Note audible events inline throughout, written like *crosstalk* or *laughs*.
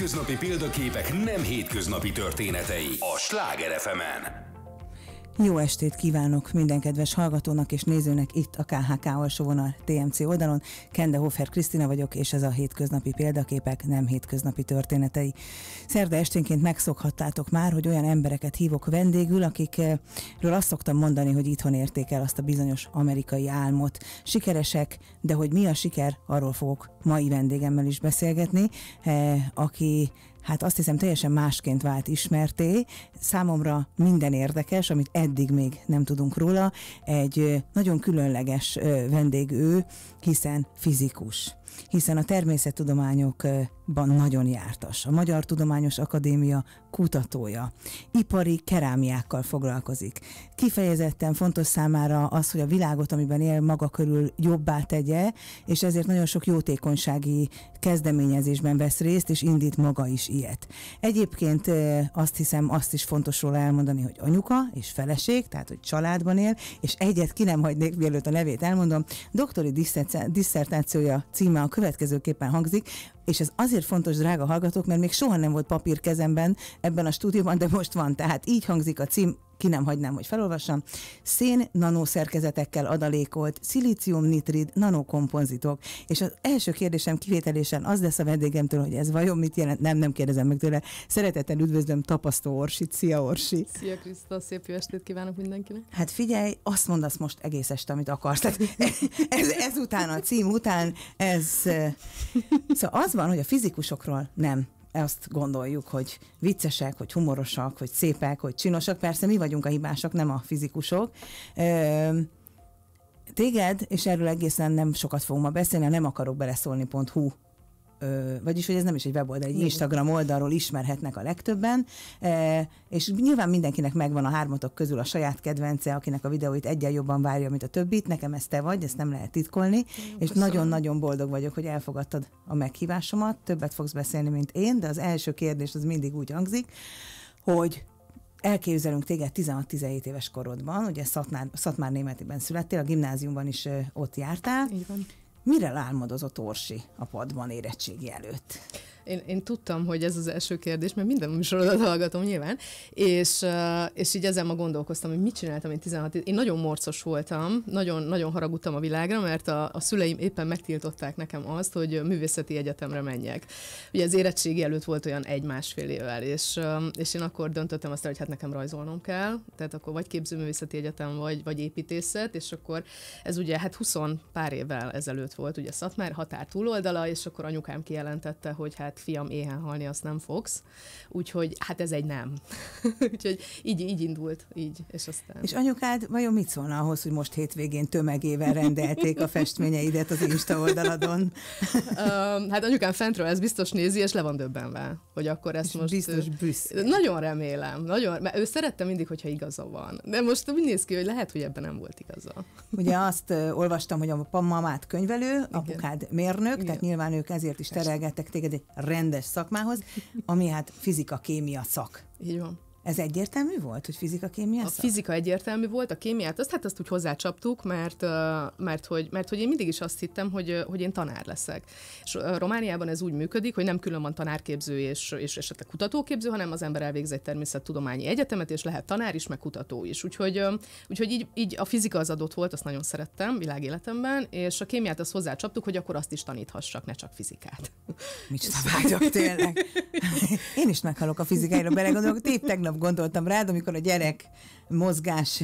hétköznapi példaképek nem hétköznapi történetei a Sláger fm -en. Jó estét kívánok minden kedves hallgatónak és nézőnek itt a KHK alsóvonal TMC oldalon. Kende Hofer Krisztina vagyok, és ez a hétköznapi példaképek, nem hétköznapi történetei. Szerda esténként megszokhattátok már, hogy olyan embereket hívok vendégül, akikről azt szoktam mondani, hogy itthon érték el azt a bizonyos amerikai álmot. Sikeresek, de hogy mi a siker, arról fogok mai vendégemmel is beszélgetni, eh, aki hát azt hiszem teljesen másként vált ismerté. Számomra minden érdekes, amit eddig még nem tudunk róla. Egy nagyon különleges vendég ő, hiszen fizikus hiszen a természettudományokban nagyon jártas. A Magyar Tudományos Akadémia kutatója. Ipari kerámiákkal foglalkozik. Kifejezetten fontos számára az, hogy a világot, amiben él, maga körül jobbá tegye, és ezért nagyon sok jótékonysági kezdeményezésben vesz részt, és indít maga is ilyet. Egyébként azt hiszem, azt is fontos róla elmondani, hogy anyuka és feleség, tehát hogy családban él, és egyet ki nem hagynék, mielőtt a nevét elmondom, doktori diszertációja címe a következőképpen hangzik, és ez azért fontos, drága hallgatók, mert még soha nem volt papír kezemben ebben a stúdióban, de most van. Tehát így hangzik a cím, ki nem hagynám, hogy felolvassam, szén nanoszerkezetekkel adalékolt, szilícium nitrid, nanokomponzitok. És az első kérdésem kivételésen az lesz a vendégemtől, hogy ez vajon mit jelent, nem, nem kérdezem meg tőle. Szeretettel üdvözlöm Tapasztó Orsit. Szia Orsi! Szia Kriszta, szép jó estét kívánok mindenkinek! Hát figyelj, azt mondasz most egész este, amit akarsz. Tehát ez, ez után, a cím után, ez... Szóval az van, hogy a fizikusokról nem azt gondoljuk, hogy viccesek, hogy humorosak, hogy szépek, hogy csinosak. Persze mi vagyunk a hibások, nem a fizikusok. Téged, és erről egészen nem sokat fogunk ma beszélni, nem akarok beleszólni.hu vagyis hogy ez nem is egy weboldal, egy Instagram oldalról ismerhetnek a legtöbben, és nyilván mindenkinek megvan a hármatok közül a saját kedvence, akinek a videóit egyen jobban várja, mint a többit, nekem ez te vagy, ezt nem lehet titkolni, Köszönöm. és nagyon-nagyon boldog vagyok, hogy elfogadtad a meghívásomat, többet fogsz beszélni, mint én, de az első kérdés az mindig úgy hangzik, hogy elképzelünk téged 16-17 éves korodban, ugye Szatmár, Szatmár Németiben születtél, a gimnáziumban is ö, ott jártál. Így van. Mire álmodozott Orsi a padban érettségi előtt? én, én tudtam, hogy ez az első kérdés, mert minden műsorodat hallgatom nyilván, és, és így ezzel ma gondolkoztam, hogy mit csináltam én 16 Én nagyon morcos voltam, nagyon, nagyon haragudtam a világra, mert a, a szüleim éppen megtiltották nekem azt, hogy művészeti egyetemre menjek. Ugye az érettségi előtt volt olyan egy-másfél évvel, és, és én akkor döntöttem azt, hogy hát nekem rajzolnom kell, tehát akkor vagy képzőművészeti egyetem, vagy, vagy építészet, és akkor ez ugye hát 20 pár évvel ezelőtt volt, ugye Szatmár határ túloldala, és akkor anyukám kijelentette, hogy hát fiam, éhen halni, azt nem fogsz. Úgyhogy hát ez egy nem. *laughs* Úgyhogy így, így indult, így, és aztán. És anyukád vajon mit szólna ahhoz, hogy most hétvégén tömegével rendelték a festményeidet az Insta oldaladon? um, *laughs* hát anyukám fentről ez biztos nézi, és le van döbbenve, hogy akkor ezt és most... Biztos büszke. Nagyon remélem, nagyon, mert ő szerette mindig, hogyha igaza van. De most úgy néz ki, hogy lehet, hogy ebben nem volt igaza. Ugye azt olvastam, hogy a mamát könyvelő, apukád mérnök, Igen. tehát nyilván ők ezért is terelgettek téged egy rendes szakmához, ami hát fizika-kémia szak. Így van. Ez egyértelmű volt, hogy fizika kémia? A szak? fizika egyértelmű volt, a kémiát azt hát azt úgy hozzácsaptuk, mert, mert, hogy, mert hogy én mindig is azt hittem, hogy, hogy én tanár leszek. És Romániában ez úgy működik, hogy nem külön van tanárképző és, és esetleg kutatóképző, hanem az ember elvégzi egy természettudományi egyetemet, és lehet tanár is, meg kutató is. Úgyhogy, úgyhogy így, így a fizika az adott volt, azt nagyon szerettem világéletemben, és a kémiát azt hozzácsaptuk, hogy akkor azt is taníthassak, ne csak fizikát. Micsoda vágyok tényleg. *laughs* Én is meghalok a fizikáira, belegondolok, tép tegnap tegnap gondoltam rád, amikor a gyerek mozgás,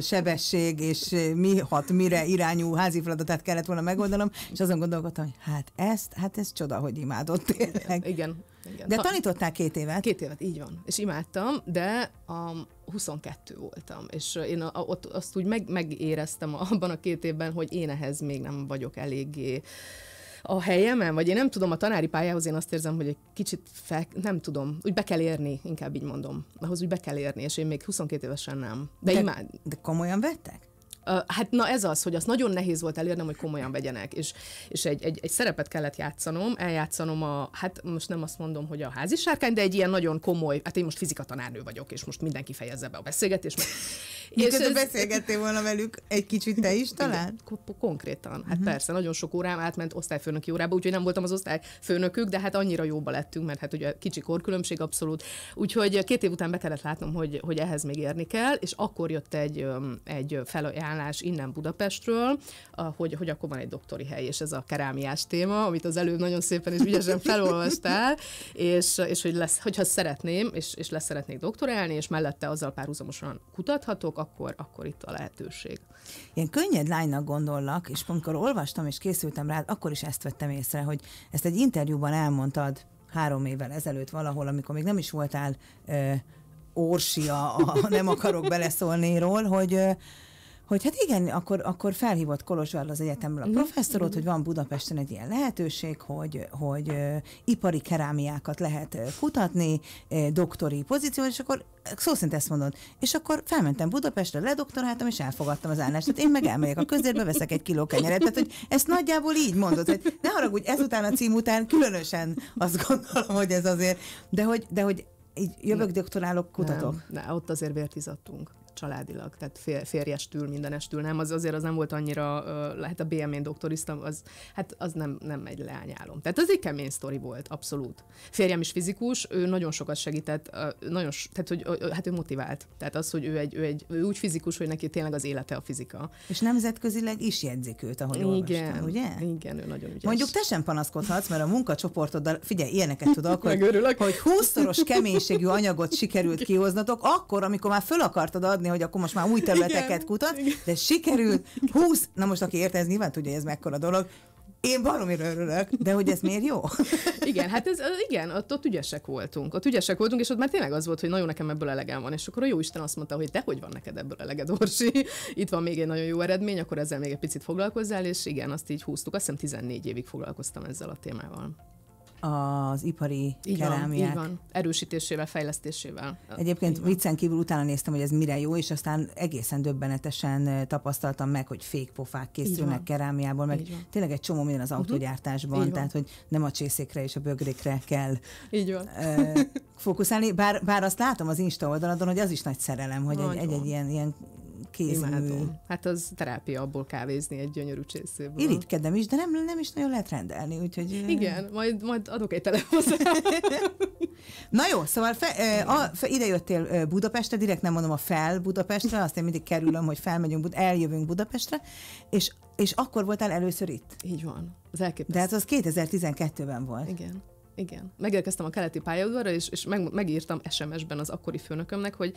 sebesség, és mi hat, mire irányú házi feladatát kellett volna megoldanom, és azon gondolkodtam, hogy hát ezt, hát ez csoda, hogy imádott tényleg. Igen. igen. De tanították két évet? Két évet, így van. És imádtam, de a um, 22 voltam, és én a, ott azt úgy meg, megéreztem abban a két évben, hogy én ehhez még nem vagyok eléggé uh, a helyemen, vagy én nem tudom, a tanári pályához én azt érzem, hogy egy kicsit fel, nem tudom, úgy be kell érni, inkább így mondom. Ahhoz úgy be kell érni, és én még 22 évesen nem. De, de imád. De komolyan vettek? Hát na ez az, hogy azt nagyon nehéz volt elérnem, hogy komolyan vegyenek, és, és egy, egy, egy szerepet kellett játszanom, eljátszanom a, hát most nem azt mondom, hogy a házi sárkány, de egy ilyen nagyon komoly, hát én most fizika tanárnő vagyok, és most mindenki fejezze be a beszélgetést. Mert... *laughs* és ez... beszélgettél volna velük egy kicsit te is talán? Igen, konkrétan, hát uh-huh. persze, nagyon sok órám átment osztályfőnöki órába, úgyhogy nem voltam az osztályfőnökük, de hát annyira jóba lettünk, mert hát ugye kicsi korkülönbség abszolút. Úgyhogy két év után be kellett látnom, hogy, hogy ehhez még érni kell, és akkor jött egy, egy felajánlás, ajánlás innen Budapestről, hogy, hogy akkor van egy doktori hely, és ez a kerámiás téma, amit az előbb nagyon szépen és ügyesen felolvastál, és, és hogy lesz, hogyha szeretném, és, és lesz szeretnék doktorálni, és mellette azzal párhuzamosan kutathatok, akkor, akkor itt a lehetőség. Én könnyed lánynak gondollak, és amikor olvastam és készültem rá, akkor is ezt vettem észre, hogy ezt egy interjúban elmondtad három évvel ezelőtt valahol, amikor még nem is voltál ö, orsia, a, nem akarok beleszólni ról, hogy ö, hogy hát igen, akkor, akkor felhívott Kolozsvár az egyetemről a mhm, professzorot, mhm. hogy van Budapesten egy ilyen lehetőség, hogy, hogy ipari kerámiákat lehet kutatni, doktori pozíció, és akkor szó szerint ezt mondod. És akkor felmentem Budapestre, ledoktoráltam, és elfogadtam az állást. Tehát én meg elmegyek a közérbe, veszek egy kiló kenyeret. Tehát, hogy ezt nagyjából így mondod, hogy ne haragudj, ezután a cím után különösen azt gondolom, hogy ez azért, de hogy, de hogy így jövök, doktorálok, kutatok. Nem, nem, ott azért vértizattunk családilag, tehát fér, férjestül, mindenestül nem, az azért az nem volt annyira, lehet a bm n doktoriztam, az, hát az nem, nem egy leányálom. Tehát az egy kemény sztori volt, abszolút. Férjem is fizikus, ő nagyon sokat segített, nagyon, tehát hogy hát ő motivált. Tehát az, hogy ő egy, ő egy ő úgy fizikus, hogy neki tényleg az élete a fizika. És nemzetközileg is jegyzik őt, ahogy igen, olvastam, ugye? Igen, ő nagyon ügyes. Mondjuk te sem panaszkodhatsz, mert a munkacsoportoddal, figyelj, ilyeneket tudok, *laughs* hogy, hogy 20-szoros keménységű anyagot sikerült kihoznatok, akkor, amikor már föl akartad adni hogy akkor most már új területeket igen, kutat, igen. de sikerült 20, na most aki érte, ez nyilván tudja, hogy ez mekkora dolog, én baromira örülök, de hogy ez miért jó? igen, hát ez, igen, ott, ott ügyesek voltunk. Ott ügyesek voltunk, és ott már tényleg az volt, hogy nagyon nekem ebből elegem van. És akkor a jó Isten azt mondta, hogy de hogy van neked ebből eleged, Orsi? Itt van még egy nagyon jó eredmény, akkor ezzel még egy picit foglalkozzál, és igen, azt így húztuk. Azt hiszem 14 évig foglalkoztam ezzel a témával az ipari így kerámiák. Van, így van, erősítésével, fejlesztésével. Egyébként így viccen kívül utána néztem, hogy ez mire jó, és aztán egészen döbbenetesen tapasztaltam meg, hogy fékpofák készülnek kerámiából, meg tényleg egy csomó minden az mhm. autógyártásban, így tehát hogy nem a csészékre és a bögrékre kell így van. fókuszálni, bár, bár azt látom az Insta oldaladon, hogy az is nagy szerelem, hogy egy-egy ilyen, ilyen kézmű. Imádom. Hát az terápia abból kávézni egy gyönyörű csészéből. Irítkedem is, de nem, nem is nagyon lehet rendelni, úgyhogy... Igen, majd, majd adok egy telefonszám. *laughs* Na jó, szóval fe, a, fe, ide jöttél Budapestre, direkt nem mondom a fel Budapestre, azt én mindig kerülöm, hogy felmegyünk, eljövünk Budapestre, és, és akkor voltál először itt. Így van, az elképesztő. De hát az 2012-ben volt. Igen. Igen. Megérkeztem a keleti pályaudvarra, és, és meg, megírtam SMS-ben az akkori főnökömnek, hogy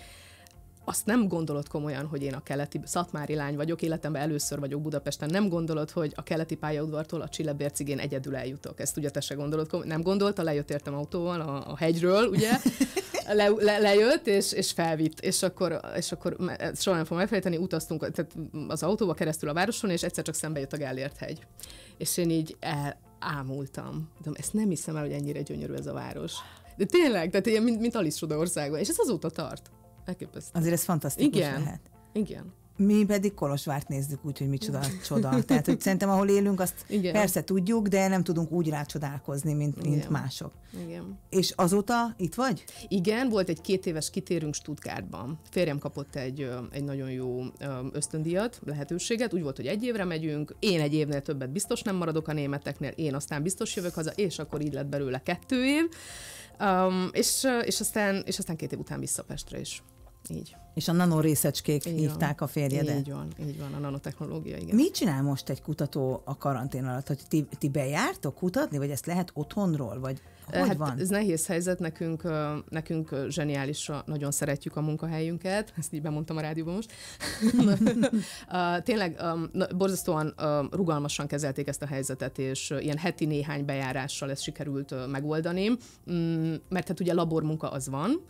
azt nem gondolod komolyan, hogy én a keleti szatmári lány vagyok, életemben először vagyok Budapesten, nem gondolod, hogy a keleti pályaudvartól a Csillebércig én egyedül eljutok. Ezt ugye te se gondolod, komolyan. nem gondolta, lejött értem autóval a, a hegyről, ugye? *laughs* Le, le, lejött, és, és felvitt, és akkor, és akkor soha nem fogom elfelejteni, utaztunk tehát az autóba keresztül a városon, és egyszer csak szembe jött a Gellért hegy. És én így el, ámultam. De ezt nem hiszem el, hogy ennyire gyönyörű ez a város. De tényleg, tehát ilyen, mint, mint Alice országban, és ez azóta tart. Elképesztő. Azért ez fantasztikus Igen. lehet. Igen. Mi pedig Kolosvárt nézzük úgy, hogy micsoda *laughs* csoda. Tehát, hogy szerintem, ahol élünk, azt Igen. persze tudjuk, de nem tudunk úgy rácsodálkozni, mint, Igen. mint mások. Igen. És azóta itt vagy? Igen, volt egy két éves kitérünk Stuttgartban. Férjem kapott egy, egy nagyon jó ösztöndíjat, lehetőséget. Úgy volt, hogy egy évre megyünk, én egy évnél többet biztos nem maradok a németeknél, én aztán biztos jövök haza, és akkor így lett belőle kettő év. Um, és, és, aztán, és aztán két év után vissza Pestre is. Így. És a nanorészecskék így hívták van. a férjedet. Így van, így van, a nanotechnológia, igen. Mit csinál most egy kutató a karantén alatt? Hogy ti, ti bejártok kutatni, vagy ezt lehet otthonról, vagy hogy hát van? Ez nehéz helyzet, nekünk, nekünk zseniális, nagyon szeretjük a munkahelyünket, ezt így bemondtam a rádióban most. *laughs* *laughs* Tényleg borzasztóan rugalmasan kezelték ezt a helyzetet, és ilyen heti néhány bejárással ezt sikerült megoldani, mm, mert hát ugye labormunka az van,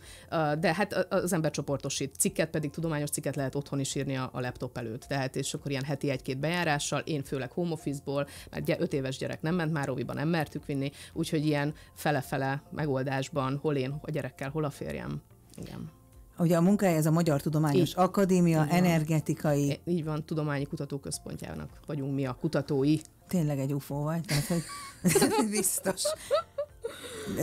de hát az ember csoportosít, cikk cikket pedig, tudományos cikket lehet otthon is írni a, a laptop előtt. Tehát és akkor ilyen heti egy-két bejárással, én főleg home office-ból, mert ugye öt éves gyerek nem ment már, óviban nem mertük vinni, úgyhogy ilyen fele-fele megoldásban, hol én a gyerekkel, hol a férjem. Igen. Ugye a munkája ez a Magyar Tudományos így, Akadémia így van. energetikai. E, így van, tudományi kutatóközpontjának vagyunk mi a kutatói. Tényleg egy UFO vagy, tehát hogy *laughs* biztos.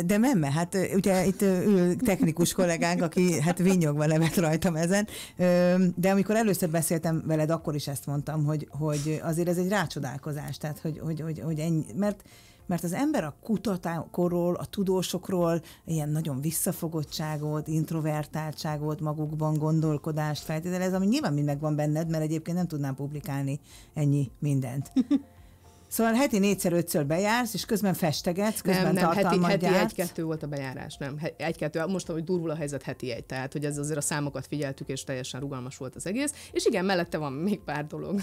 De memme, hát ugye itt ül technikus kollégánk, aki hát vinyogva nevet rajtam ezen, de amikor először beszéltem veled, akkor is ezt mondtam, hogy, hogy azért ez egy rácsodálkozás, tehát hogy, hogy, hogy, hogy ennyi, mert mert az ember a kutatókról, a tudósokról ilyen nagyon visszafogottságot, introvertáltságot, magukban gondolkodást feltételez, ami nyilván mind megvan benned, mert egyébként nem tudnám publikálni ennyi mindent. Szóval heti négyszer-ötször bejársz, és közben festegetsz, közben nem, nem, heti, heti egy-kettő volt a bejárás, nem. Egy-kettő, most, ahogy durvul a helyzet, heti egy. Tehát, hogy ez azért a számokat figyeltük, és teljesen rugalmas volt az egész. És igen, mellette van még pár dolog.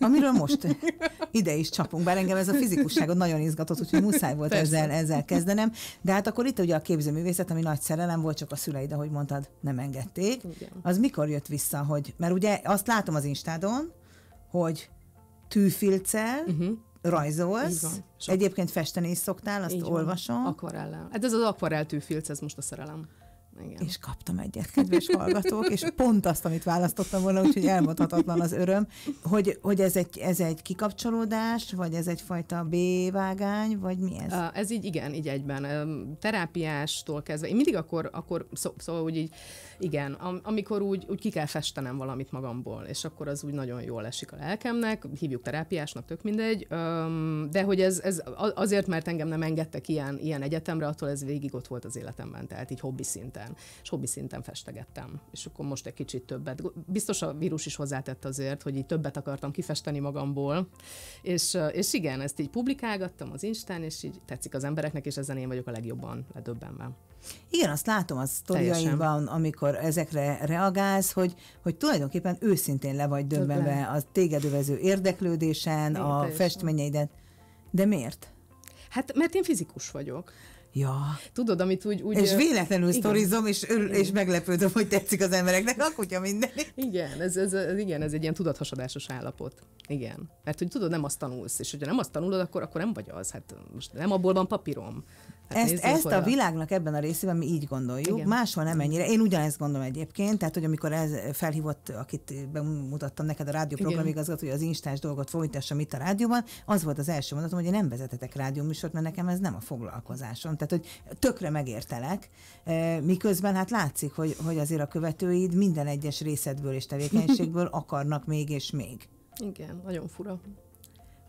Amiről most *laughs* ide is csapunk, bár engem ez a fizikusságot nagyon izgatott, úgyhogy muszáj volt Persze. ezzel, ezzel kezdenem. De hát akkor itt ugye a képzőművészet, ami nagy szerelem volt, csak a szüleid, ahogy mondtad, nem engedték. Igen. Az mikor jött vissza, hogy, mert ugye azt látom az Instádon, hogy tűfilcel, uh-huh mhm rajzolsz, Sok. egyébként festeni is szoktál, azt Így olvasom. Akvarellel. Hát ez az akvarell tűfilc, ez most a szerelem. Igen. És kaptam egyet, kedves hallgatók, és pont azt, amit választottam volna, úgyhogy elmondhatatlan az öröm, hogy, hogy ez, egy, ez egy kikapcsolódás, vagy ez egyfajta B-vágány, vagy mi ez? Ez így igen, így egyben. Terápiástól kezdve. Én mindig akkor, akkor szó, szóval úgy így igen, am- amikor úgy, úgy ki kell festenem valamit magamból, és akkor az úgy nagyon jól esik a lelkemnek, hívjuk terápiásnak, tök mindegy, Öm, de hogy ez, ez azért, mert engem nem engedtek ilyen, ilyen egyetemre, attól ez végig ott volt az életemben, tehát így hobbi szinten, és hobbi szinten festegettem, és akkor most egy kicsit többet. Biztos a vírus is hozzátett azért, hogy így többet akartam kifesteni magamból, és, és igen, ezt így publikálgattam az Instán, és így tetszik az embereknek, és ezen én vagyok a legjobban ledöbbenve. Igen, azt látom a sztoriaidban, amikor ezekre reagálsz, hogy, hogy tulajdonképpen őszintén le vagy döbbenve a téged övező érdeklődésen, Igen, a teljesen. festményeidet. De miért? Hát, mert én fizikus vagyok. Ja. Tudod, amit úgy... úgy és véletlenül igen. sztorizom, és, és meglepődöm, hogy tetszik az embereknek, a kutya minden. Igen, ez, ez, ez, igen, ez egy ilyen tudathasadásos állapot. Igen. Mert hogy tudod, nem azt tanulsz, és hogyha nem azt tanulod, akkor, akkor nem vagy az. Hát most nem abból van papírom. Hát ezt, ezt a világnak ebben a részében mi így gondoljuk, Igen. máshol nem ennyire. Én ugyanezt gondolom egyébként, tehát hogy amikor ez felhívott, akit bemutattam neked a rádióprogramigazgató, hogy az instás dolgot folytassam itt a rádióban, az volt az első mondatom, hogy én nem vezetetek rádióműsort, mert nekem ez nem a foglalkozásom. Tehát, hogy tökre megértelek, eh, miközben hát látszik, hogy, hogy azért a követőid minden egyes részedből és tevékenységből *laughs* akarnak még és még. Igen, nagyon fura.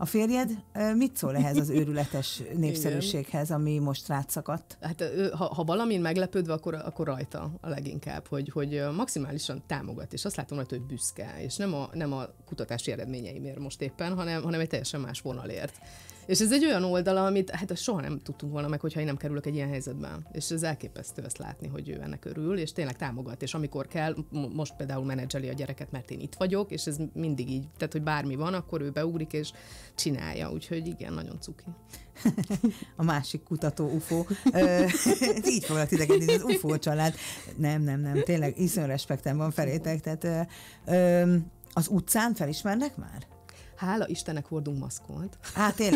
A férjed mit szól ehhez az őrületes *laughs* népszerűséghez, ami most rátszakadt? Hát ha, ha valamin meglepődve, akkor, akkor rajta a leginkább, hogy, hogy maximálisan támogat, és azt látom rajta, hogy büszke, és nem a, nem a kutatási eredményeimért most éppen, hanem, hanem egy teljesen más vonalért. És ez egy olyan oldala, amit hát soha nem tudtunk volna meg, hogyha én nem kerülök egy ilyen helyzetben. És ez elképesztő ezt látni, hogy ő ennek örül, és tényleg támogat. És amikor kell, most például menedzseli a gyereket, mert én itt vagyok, és ez mindig így, tehát hogy bármi van, akkor ő beugrik és csinálja. Úgyhogy igen, nagyon cuki. *laughs* a másik kutató UFO. így fogja idegenni, az UFO család. Nem, nem, nem, tényleg iszonyú respektem van felétek. Tehát ö, ö, az utcán felismernek már? Hála Istennek hordunk maszkot. Hát én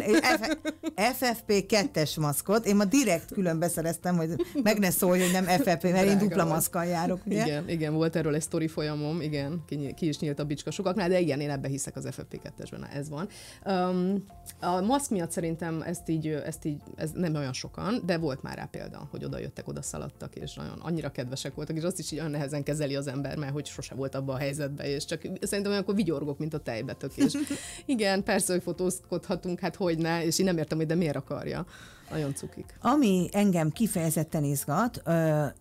FFP2-es maszkot. Én ma direkt külön beszereztem, hogy meg ne szólj, hogy nem FFP, mert én dupla maszkkal járok. Ugye? Igen, igen, volt erről egy sztori folyamom, igen, ki, ki is nyílt a bicska sokaknál, de igen, én ebbe hiszek az FFP2-esben, ez van. Um, a maszk miatt szerintem ezt így, ezt így, ez nem olyan sokan, de volt már rá példa, hogy oda jöttek, oda szaladtak, és nagyon annyira kedvesek voltak, és azt is így olyan nehezen kezeli az ember, mert hogy sose volt abban a helyzetben, és csak szerintem olyankor vigyorgok, mint a tejbetök, és igen, persze, hogy fotózkodhatunk, hát hogy ne, és én nem értem, hogy de miért akarja. Nagyon cukik. Ami engem kifejezetten izgat,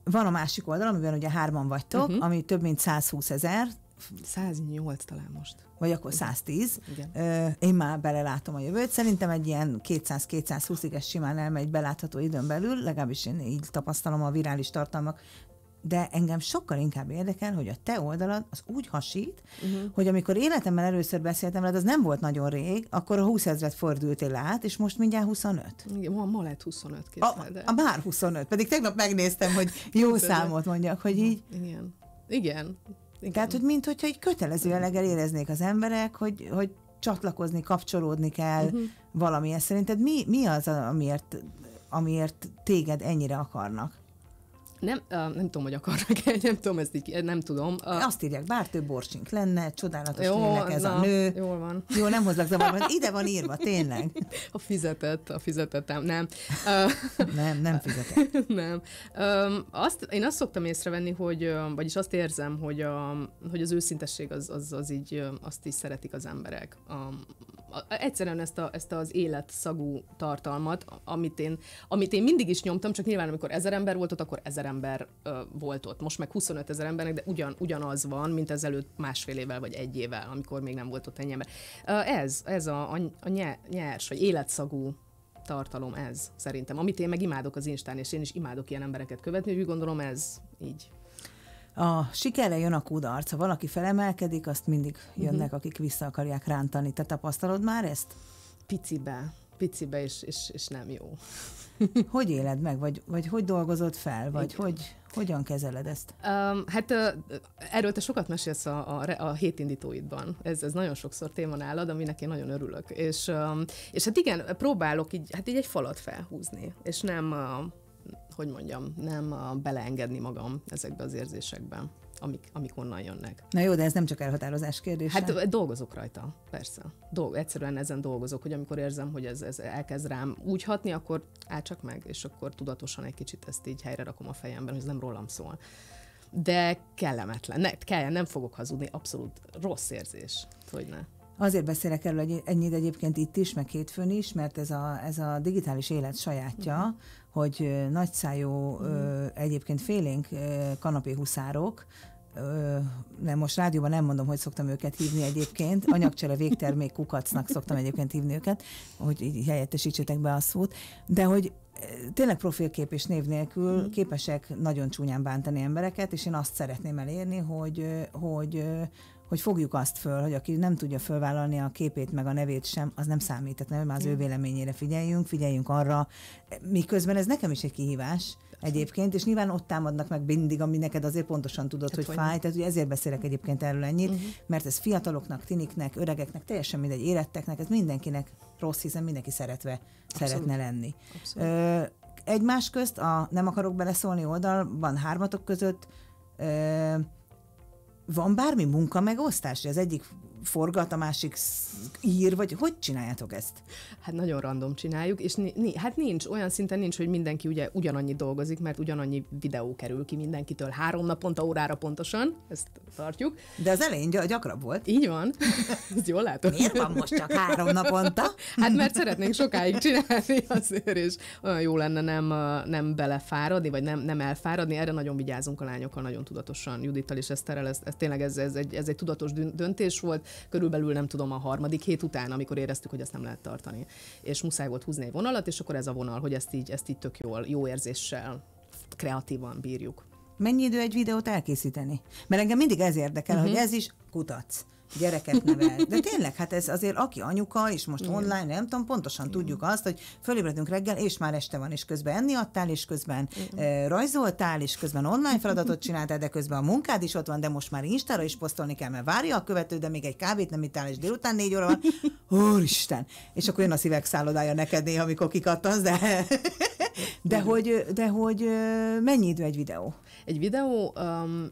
van a másik oldal, amiben ugye hárman vagytok, uh-huh. ami több mint 120 ezer, 108 talán most. Vagy akkor 110. Igen. Én már belelátom a jövőt. Szerintem egy ilyen 200-220-ig ez simán elmegy belátható időn belül, legalábbis én így tapasztalom a virális tartalmak de engem sokkal inkább érdekel, hogy a te oldalad az úgy hasít, uh-huh. hogy amikor életemmel először beszéltem veled, az nem volt nagyon rég, akkor a 20 ezeret fordultél át, és most mindjárt 25. Igen, ma, ma lett 25, képzel, a, a már 25, pedig tegnap megnéztem, hogy jó számot mondjak, hogy így... Mhm. Igen. Igen. Igen. Tehát, hogy mint hogyha egy kötelező eleggel éreznék az emberek, hogy, hogy csatlakozni, kapcsolódni kell uh-huh. Mhm. valamilyen Szerinted mi, mi az, amiért, amiért téged ennyire akarnak? Nem, nem tudom, hogy akarnak -e, *laughs* nem tudom, ezt így, nem tudom. Azt írják, bár több borsink lenne, csodálatos jó, lélek ez na, a nő. Jól van. Jó, nem hozlak zavarba, *laughs* ide van írva, tényleg. A fizetett, a fizetettem, nem. nem, *laughs* nem fizetett. nem. Azt, én azt szoktam észrevenni, hogy, vagyis azt érzem, hogy, a, hogy az őszintesség az, az, az így, azt is szeretik az emberek. Egyszerűen ezt, a, ezt az életszagú tartalmat, amit én, amit én mindig is nyomtam, csak nyilván amikor ezer ember volt ott, akkor ezer ember ö, volt ott. Most meg 25 ezer embernek, de ugyan, ugyanaz van, mint ezelőtt másfél évvel vagy egy évvel, amikor még nem volt ott ennyi ember. Ö, ez, ez a, a, a nyers, vagy életszagú tartalom ez szerintem. Amit én meg imádok az Instán, és én is imádok ilyen embereket követni, úgy gondolom ez így a sikerre jön a kudarc. Ha valaki felemelkedik, azt mindig jönnek, uh-huh. akik vissza akarják rántani. Te tapasztalod már ezt? Picibe picibe, és, és, és nem jó. *laughs* hogy éled meg, vagy, vagy hogy dolgozod fel, vagy hogy hogyan kezeled ezt? Um, hát uh, erről te sokat mesélsz a, a, a hétindítóidban. Ez, ez nagyon sokszor téma nálad, aminek én nagyon örülök. És, um, és hát igen, próbálok így, hát így egy falat felhúzni, és nem, uh, hogy mondjam, nem uh, beleengedni magam ezekbe az érzésekben amik, amik onnan jönnek. Na jó, de ez nem csak elhatározás kérdése. Hát dolgozok rajta, persze. Dolg, egyszerűen ezen dolgozok, hogy amikor érzem, hogy ez, ez elkezd rám úgy hatni, akkor csak meg, és akkor tudatosan egy kicsit ezt így helyre rakom a fejemben, hogy ez nem rólam szól. De kellemetlen. Ne, kell, nem fogok hazudni, abszolút rossz érzés, hogy ne. Azért beszélek erről egy, ennyit egyébként itt is, meg hétfőn is, mert ez a, ez a digitális élet sajátja, uh-huh. hogy nagyszájú, uh-huh. egyébként félénk kanapé nem, most rádióban nem mondom, hogy szoktam őket hívni egyébként. Anyagcsere végtermék kukacnak szoktam egyébként hívni őket, hogy így helyettesítsétek be a szót. De hogy tényleg profilkép és név nélkül mhm. képesek nagyon csúnyán bántani embereket, és én azt szeretném elérni, hogy, hogy, hogy fogjuk azt föl, hogy aki nem tudja fölvállalni a képét meg a nevét sem, az nem számít. Tehát nem az ő véleményére figyeljünk, figyeljünk arra, miközben ez nekem is egy kihívás, egyébként, és nyilván ott támadnak meg mindig, ami neked azért pontosan tudod, hát hogy, hogy fáj, tehát ugye ezért beszélek mhm. egyébként erről ennyit, uh-huh. mert ez fiataloknak, tiniknek, öregeknek, teljesen mindegy, éretteknek, ez mindenkinek rossz, hiszen mindenki szeretve Abszolút. szeretne lenni. Ö, egymás közt a nem akarok beleszólni oldalban, hármatok között ö, van bármi munka megosztás? Az egyik forgat, a másik ír, vagy hogy csináljátok ezt? Hát nagyon random csináljuk, és ni- ni- hát nincs, olyan szinten nincs, hogy mindenki ugye ugyanannyi dolgozik, mert ugyanannyi videó kerül ki mindenkitől három naponta, órára pontosan, ezt tartjuk. De az elején gy- gyakrabb volt. Így van, *laughs* Ez jól látom. Miért van most csak három naponta? hát mert szeretnénk sokáig csinálni azért, és olyan jó lenne nem, nem belefáradni, vagy nem, nem elfáradni, erre nagyon vigyázunk a lányokkal, nagyon tudatosan, Judittal és Eszterrel, ez, ez tényleg ez, ez, egy, ez egy tudatos döntés volt, körülbelül nem tudom a harmadik hét után, amikor éreztük, hogy ezt nem lehet tartani. És muszáj volt húzni egy vonalat, és akkor ez a vonal, hogy ezt így, ezt így tök jól, jó érzéssel, kreatívan bírjuk. Mennyi idő egy videót elkészíteni? Mert engem mindig ez érdekel, uh-huh. hogy mhm. ez is kutatsz gyereket nevel. De tényleg, hát ez azért aki anyuka, és most Igen. online, nem tudom, pontosan Igen. tudjuk azt, hogy fölébredünk reggel, és már este van, és közben enni adtál, és közben Igen. Eh, rajzoltál, és közben online feladatot csináltál, de közben a munkád is ott van, de most már Instára is posztolni kell, mert várja a követő, de még egy kávét nem ittál, és délután négy óra van. Úristen! És akkor jön a szívek szállodája neked néha, amikor kikattansz, de... De hogy, de hogy eh, mennyi idő egy videó? Egy videó um,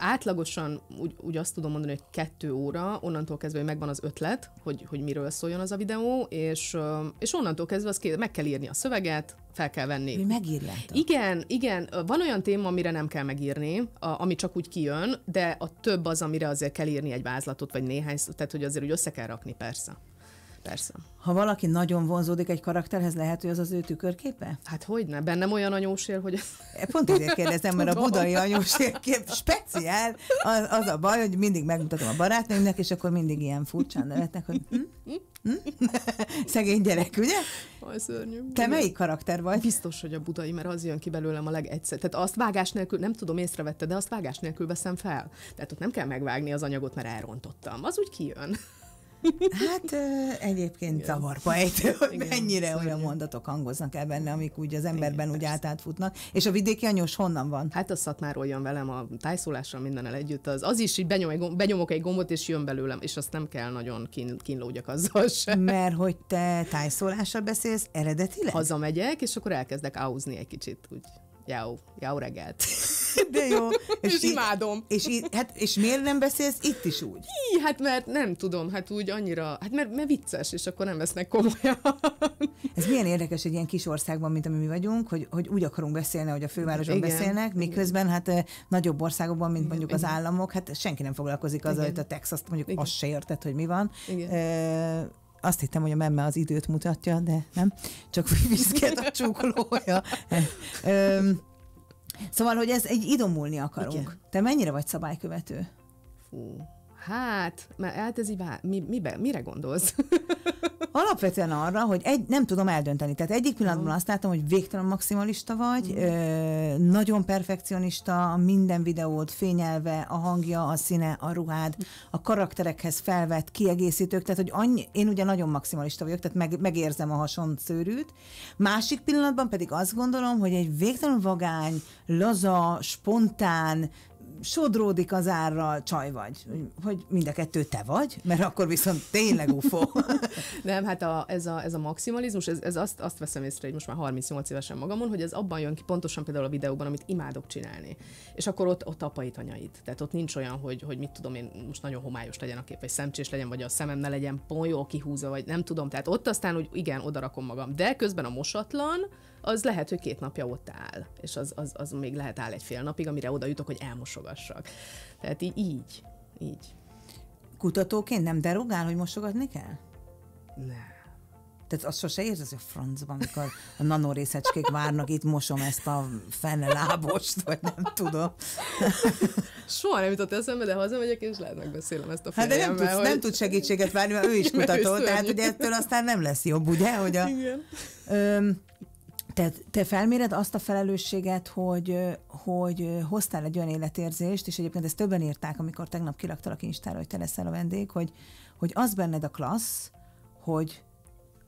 átlagosan úgy, úgy azt tudom mondani, hogy kettő óra, onnantól kezdve, hogy megvan az ötlet, hogy, hogy miről szóljon az a videó, és, és onnantól kezdve az ké... meg kell írni a szöveget, fel kell venni. Mi megírjátok? Igen, igen. Van olyan téma, amire nem kell megírni, a, ami csak úgy kijön, de a több az, amire azért kell írni egy vázlatot, vagy néhány, tehát hogy azért úgy össze kell rakni persze persze. Ha valaki nagyon vonzódik egy karakterhez, lehet, hogy az az ő tükörképe? Hát hogyne, bennem olyan anyósél, hogy... E, pont ezért kérdezem, mert a budai kép speciál, az, az a baj, hogy mindig megmutatom a barátnőmnek, és akkor mindig ilyen furcsán nevetnek, hogy hm? Hm? *laughs* Szegény gyerek, ugye? Aj, szörnyű. Te melyik karakter vagy? Biztos, hogy a budai, mert az jön ki belőlem a legegyszer. Tehát azt vágás nélkül, nem tudom, észrevette, de azt vágás nélkül veszem fel. Tehát ott nem kell megvágni az anyagot, mert elrontottam. Az úgy kijön. Hát egyébként Igen. zavarba ejtő, hogy Igen, mennyire Szörnyű. olyan mondatok hangoznak el benne, amik úgy az emberben Igen, úgy persze. átátfutnak. És a vidéki anyós honnan van? Hát a szatmár olyan velem a tájszólással mindennel együtt. Az, az is hogy benyom benyomok egy gombot, és jön belőlem, és azt nem kell nagyon kín, kínlódjak azzal sem. Mert hogy te tájszólással beszélsz eredetileg? Hazamegyek, és akkor elkezdek áuzni egy kicsit úgy. Jau, jau reggelt. *laughs* De jó. És, és imádom. És, és, hát, és miért nem beszélsz itt is úgy? Hí, hát mert nem tudom, hát úgy annyira, hát mert, mert vicces, és akkor nem vesznek komolyan. *laughs* Ez milyen érdekes egy ilyen kis országban, mint ami mi vagyunk, hogy, hogy úgy akarunk beszélni, hogy a fővárosban Igen. beszélnek, miközben hát nagyobb országokban, mint mondjuk Igen. az államok, hát senki nem foglalkozik azzal, hogy a Texas, mondjuk Igen. azt se érted, hogy mi van. Igen. E- azt hittem, hogy a memme az időt mutatja, de nem, csak viszket a csúkolója. szóval, hogy ez egy idomulni akarunk. Igen. Te mennyire vagy szabálykövető? Fú, Hát, mert hát ez így vál, mi, mi? mire gondolsz? *laughs* Alapvetően arra, hogy egy, nem tudom eldönteni. Tehát egyik pillanatban azt látom, hogy végtelen maximalista vagy, mm. ö, nagyon perfekcionista, minden videót fényelve, a hangja, a színe, a ruhád, a karakterekhez felvett kiegészítők, tehát hogy annyi, én ugye nagyon maximalista vagyok, tehát meg, megérzem a szőrűt. Másik pillanatban pedig azt gondolom, hogy egy végtelen vagány, laza, spontán, sodródik az árral, csaj vagy, hogy mind a kettő te vagy, mert akkor viszont tényleg ufó. *laughs* Nem, hát a, ez, a, ez a maximalizmus, ez, ez azt, azt veszem észre, hogy most már 38 évesen magamon, hogy ez abban jön ki pontosan például a videóban, amit imádok csinálni. És akkor ott, ott apait, anyait. Tehát ott nincs olyan, hogy, hogy mit tudom én, most nagyon homályos legyen a kép, vagy szemcsés legyen, vagy a szemem ne legyen pont kihúzva, vagy nem tudom. Tehát ott aztán, hogy igen, odarakom magam. De közben a mosatlan, az lehet, hogy két napja ott áll, és az, az, az még lehet áll egy fél napig, amire oda jutok, hogy elmosogassak. Tehát így, így. így. Kutatóként nem derogál, hogy mosogatni kell? Nem. Tehát azt sose érzed, hogy a francban, amikor a nanorészecskék várnak, itt mosom ezt a lábost, vagy nem tudom. Soha nem jutott eszembe, de hazamegyek, és lehet megbeszélem ezt a Hát de nem tudsz, hogy... nem tud segítséget várni, mert ő is *laughs* kutató, tehát ugye ettől aztán nem lesz jobb, ugye? Hogy a, Igen. Öm, te, te felméred azt a felelősséget, hogy, hogy hoztál egy olyan életérzést, és egyébként ezt többen írták, amikor tegnap kiraktalak Instára, hogy te leszel a vendég, hogy, hogy az benned a klassz, hogy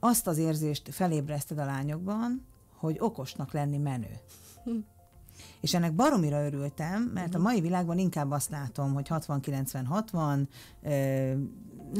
azt az érzést felébreszted a lányokban, hogy okosnak lenni menő. Hm. És ennek baromira örültem, mert uh-huh. a hm. mai világban inkább azt látom, hogy 60-90-60,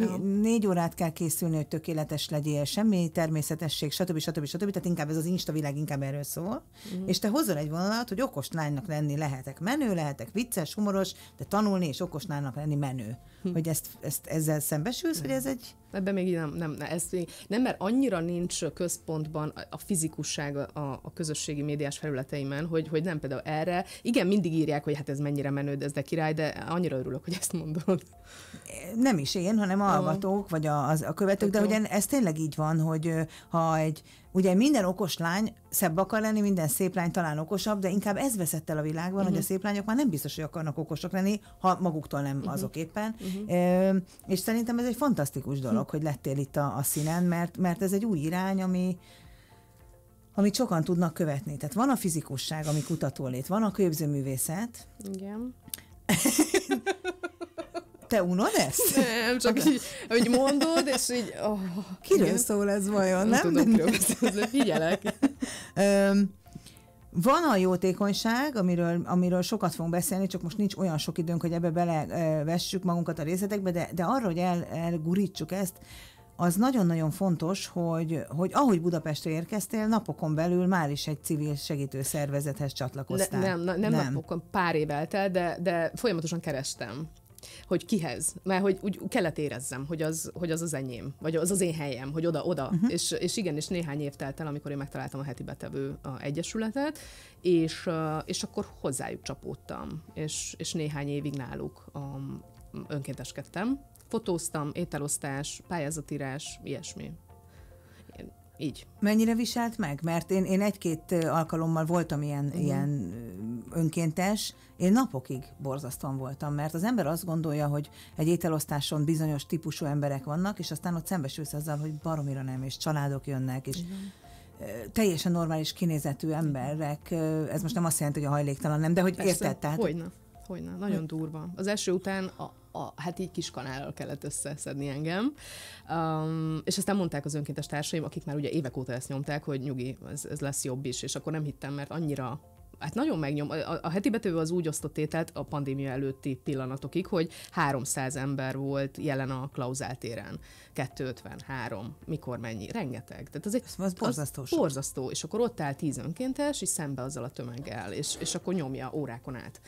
ja. négy órát kell készülni, hogy tökéletes legyél, semmi természetesség, stb. stb. stb. stb. Tehát inkább ez az Insta világ inkább erről szól. Uh-huh. És te hozol egy vonalat, hogy okos lánynak lenni lehetek menő, lehetek vicces, humoros, de tanulni és okos lánynak lenni menő. Hm. hogy ezt, ezt ezzel szembesülsz, nem. hogy ez egy... Ebben még nem, nem, nem, ez, nem, mert annyira nincs központban a fizikusság a, a közösségi médiás felületeimen, hogy, hogy nem például erre. Igen, mindig írják, hogy hát ez mennyire menő, ez de király, de annyira örülök, hogy ezt mondod. Nem is én, hanem a hallgatók, vagy a, a követők, de ugye ez tényleg így van, hogy ha egy Ugye minden okos lány szebb akar lenni, minden szép lány talán okosabb, de inkább ez veszett el a világban, uh-huh. hogy a mhm. szép lányok már nem biztos, hogy akarnak okosok lenni, ha maguktól nem uh-huh. azok éppen. Uh-huh. E, és szerintem ez egy fantasztikus dolog, uh-huh. hogy lettél itt a, a színen, mert, mert ez egy új irány, ami, amit sokan tudnak követni. Tehát van a fizikusság, ami kutatólét, van a képzőművészet. Igen. *laughs* te unod ezt? Nem, csak így, hogy mondod, és így... Oh, Kiről igen. szól ez vajon, nem? nem? Tudom, kiről szól, figyelek. um, van a jótékonyság, amiről, amiről sokat fogunk beszélni, csak most nincs olyan sok időnk, hogy ebbe belevessük magunkat a részletekbe, de, de arra, hogy el, elgurítsuk ezt, az nagyon-nagyon fontos, hogy, hogy ahogy Budapestre érkeztél, napokon belül már is egy civil szervezethez csatlakoztál. Ne, nem, nem, nem, nem napokon, pár év eltelt, de, de folyamatosan kerestem hogy kihez, mert hogy úgy kellett érezzem, hogy az, hogy az az enyém, vagy az az én helyem, hogy oda-oda. Uh-huh. Mhm. És, és igen, és néhány év telt el, amikor én megtaláltam a heti betevő a egyesületet, és, és akkor hozzájuk csapódtam, és, és néhány évig náluk um, önkénteskedtem. Fotóztam, ételosztás, pályázatírás, ilyesmi. Így. Mennyire viselt meg? Mert én, én egy-két alkalommal voltam ilyen, uh-huh. ilyen önkéntes, én napokig borzasztóan voltam, mert az ember azt gondolja, hogy egy ételosztáson bizonyos típusú emberek vannak, és aztán ott szembesülsz azzal, hogy baromira nem, és családok jönnek, és uh-huh teljesen normális kinézetű emberek, ez most nem azt jelenti, hogy a hajléktalan nem, de hogy Persze, érted? Tehát... Hogyne, hogyne, nagyon hogy... durva. Az első után a, a, hát így kis kanállal kellett összeszedni engem. Um, és aztán mondták az önkéntes társaim, akik már ugye évek óta ezt nyomták, hogy nyugi, ez, ez lesz jobb is, és akkor nem hittem, mert annyira hát nagyon megnyom. A, a heti betövő az úgy osztott ételt a pandémia előtti pillanatokig, hogy 300 ember volt jelen a klauzáltéren. téren. 253, mikor mennyi, rengeteg. Tehát az egy ez az borzasztó. Az borzasztó, és akkor ott áll tíz önkéntes, és szembe azzal a tömeggel, és, és akkor nyomja órákon át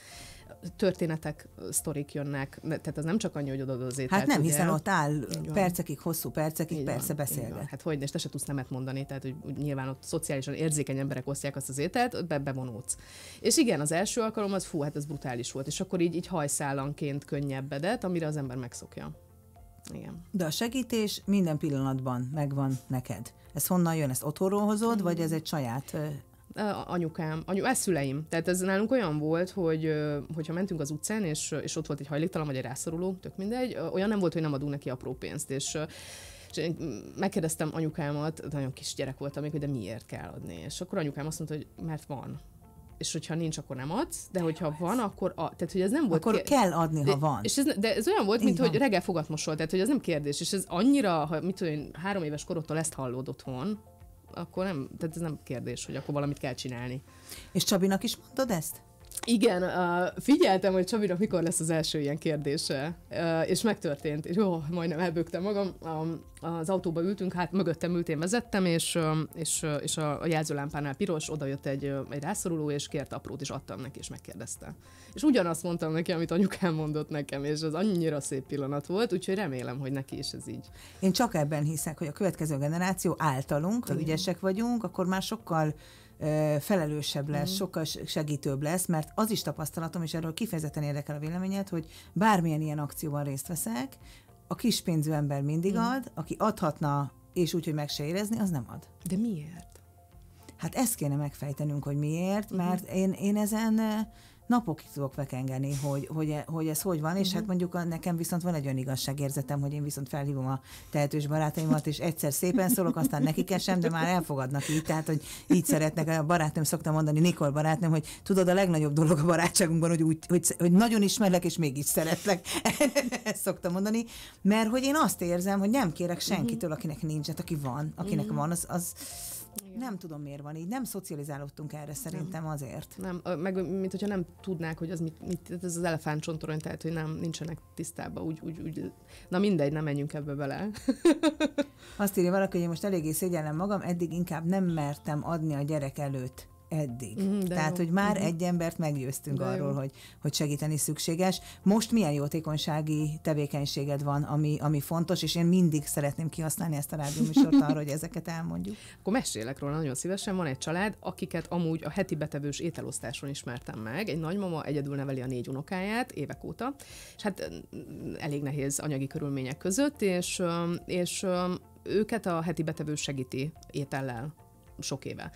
történetek, sztorik jönnek, tehát az nem csak annyi, hogy odaadod az ételt. Hát nem, ugye? hiszen ott áll percekig, hosszú percekig, így persze van, beszélget. Van. Hát hogy, és te se tudsz nemet mondani, tehát hogy, nyilván ott szociálisan érzékeny emberek osztják azt az ételt, be, bevonódsz. És igen, az első alkalom az fú, hát ez brutális volt, és akkor így, így hajszálanként könnyebbedet, amire az ember megszokja. Igen. De a segítés minden pillanatban megvan neked. Ez honnan jön? Ezt otthonról hozod, mm. vagy ez mm. egy saját Anyukám, anyu, ez szüleim. Tehát ez nálunk olyan volt, hogy hogyha mentünk az utcán, és, és ott volt egy hajléktalan vagy egy rászoruló, tök mindegy, olyan nem volt, hogy nem adunk neki apró pénzt. És és én megkérdeztem anyukámat, nagyon kis gyerek voltam még, hogy de miért kell adni. És akkor anyukám azt mondta, hogy mert van. És hogyha nincs, akkor nem adsz, de, hogyha jó, van, ez. akkor a, tehát hogy ez nem volt Akkor kérdés. kell adni, ha van. És ez, de ez olyan volt, mint hogy reggel fogatmosol, tehát hogy ez nem kérdés. És ez annyira, ha mit tudom én, három éves korodtól ezt hallod otthon, akkor nem, tehát ez nem kérdés, hogy akkor valamit kell csinálni. És Csabinak is mondod ezt? Igen, uh, figyeltem, hogy Csabira mikor lesz az első ilyen kérdése, uh, és megtörtént, és jó, majdnem elbögtem magam. Um, az autóba ültünk, hát mögöttem ült, én vezettem, és, um, és, uh, és a, a jelzőlámpánál piros, odajött egy, egy rászoruló, és kért aprót, és adtam neki, és megkérdezte. És ugyanazt mondtam neki, amit anyukám mondott nekem, és az annyira szép pillanat volt, úgyhogy remélem, hogy neki is ez így. Én csak ebben hiszek, hogy a következő generáció általunk, ha ügyesek vagyunk, akkor már sokkal felelősebb lesz, mm. sokkal segítőbb lesz, mert az is tapasztalatom, és erről kifejezetten érdekel a véleményed, hogy bármilyen ilyen akcióban részt veszek, a kis pénzű ember mindig mm. ad, aki adhatna, és úgy, hogy meg se érezni, az nem ad. De miért? Hát ezt kéne megfejtenünk, hogy miért, mhm. mert mm. én, én ezen napokig tudok vekengeni, hogy, hogy, e, hogy ez hogy van, és uh-huh. hát mhm. mondjuk nekem viszont van egy olyan igazságérzetem, hogy én viszont felhívom a tehetős barátaimat, és egyszer szépen szólok, aztán nekik esem, de már elfogadnak így, tehát hogy így szeretnek, a barátnőm szokta mondani, Nikol barátnőm, hogy tudod, a legnagyobb dolog a barátságunkban, hogy, úgy, hogy, hogy nagyon ismerlek, és mégis szeretlek. *laughs* Ezt szoktam mondani, mert hogy én azt érzem, hogy nem kérek senkitől, mhm. akinek nincs, hát aki van, akinek uh-huh. van, az, az igen. Nem tudom, miért van így. Nem szocializálódtunk erre szerintem nem. azért. Nem, meg mint hogyha nem tudnák, hogy az mit, mit ez az elefántcsontorony, tehát hogy nem nincsenek tisztában. Úgy, úgy, úgy. Na mindegy, nem menjünk ebbe bele. *laughs* Azt írja valaki, hogy én most eléggé szégyellem magam, eddig inkább nem mertem adni a gyerek előtt eddig. Mm, de Tehát, jó. hogy már mm. egy embert meggyőztünk de arról, hogy, hogy segíteni szükséges. Most milyen jótékonysági tevékenységed van, ami, ami fontos, és én mindig szeretném kihasználni ezt a rádióműsort arra, hogy ezeket elmondjuk. *laughs* Akkor mesélek róla nagyon szívesen. Van egy család, akiket amúgy a heti betevős ételosztáson ismertem meg. Egy nagymama egyedül neveli a négy unokáját évek óta, és hát mm, elég nehéz anyagi körülmények között, és, és őket a heti betevő segíti étellel sok éve.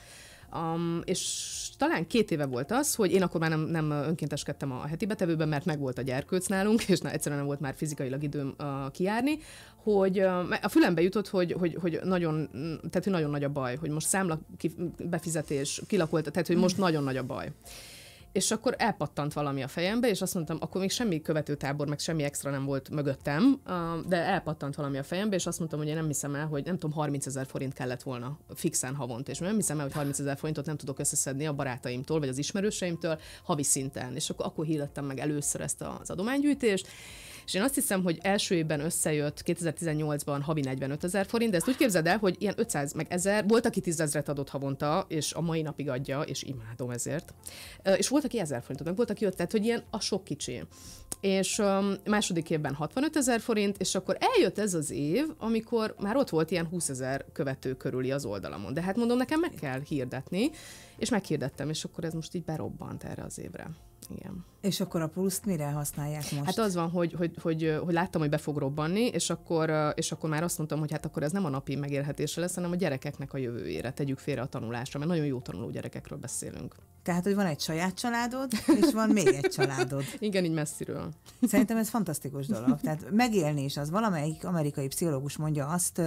Um, és talán két éve volt az, hogy én akkor már nem, nem önkénteskedtem a heti betevőben, mert meg volt a gyerkőc nálunk, és na, egyszerűen nem volt már fizikailag időm uh, kijárni, hogy uh, a fülembe jutott, hogy, hogy, hogy nagyon, tehát hogy nagyon nagy a baj, hogy most számla befizetés, kilakolta, tehát hogy most hmm. nagyon nagy a baj és akkor elpattant valami a fejembe, és azt mondtam, akkor még semmi követőtábor, meg semmi extra nem volt mögöttem, de elpattant valami a fejembe, és azt mondtam, hogy én nem hiszem el, hogy nem tudom, 30 ezer forint kellett volna fixen havonta, és nem hiszem el, hogy 30 ezer forintot nem tudok összeszedni a barátaimtól, vagy az ismerőseimtől havi szinten. És akkor, akkor hirdettem meg először ezt az adománygyűjtést, és én azt hiszem, hogy első évben összejött 2018-ban havi 45 ezer forint, de ezt úgy képzeld el, hogy ilyen 500 meg 1000, volt, aki 10 ezeret adott havonta, és a mai napig adja, és imádom ezért. És volt, aki 1000 forintot, meg volt, aki jött tehát hogy ilyen a sok kicsi. És um, második évben 65 ezer forint, és akkor eljött ez az év, amikor már ott volt ilyen 20 ezer követő körüli az oldalamon. De hát mondom, nekem meg kell hirdetni, és meghirdettem, és akkor ez most így berobbant erre az évre. Igen. És akkor a pluszt mire használják most? Hát az van, hogy, hogy, hogy, hogy láttam, hogy be fog robbanni, és akkor, és akkor már azt mondtam, hogy hát akkor ez nem a napi megélhetése lesz, hanem a gyerekeknek a jövőjére tegyük félre a tanulásra, mert nagyon jó tanuló gyerekekről beszélünk. Tehát, hogy van egy saját családod, és van még egy családod. *laughs* Igen, így messziről. Szerintem ez fantasztikus dolog. Tehát megélni is az. Valamelyik amerikai pszichológus mondja azt,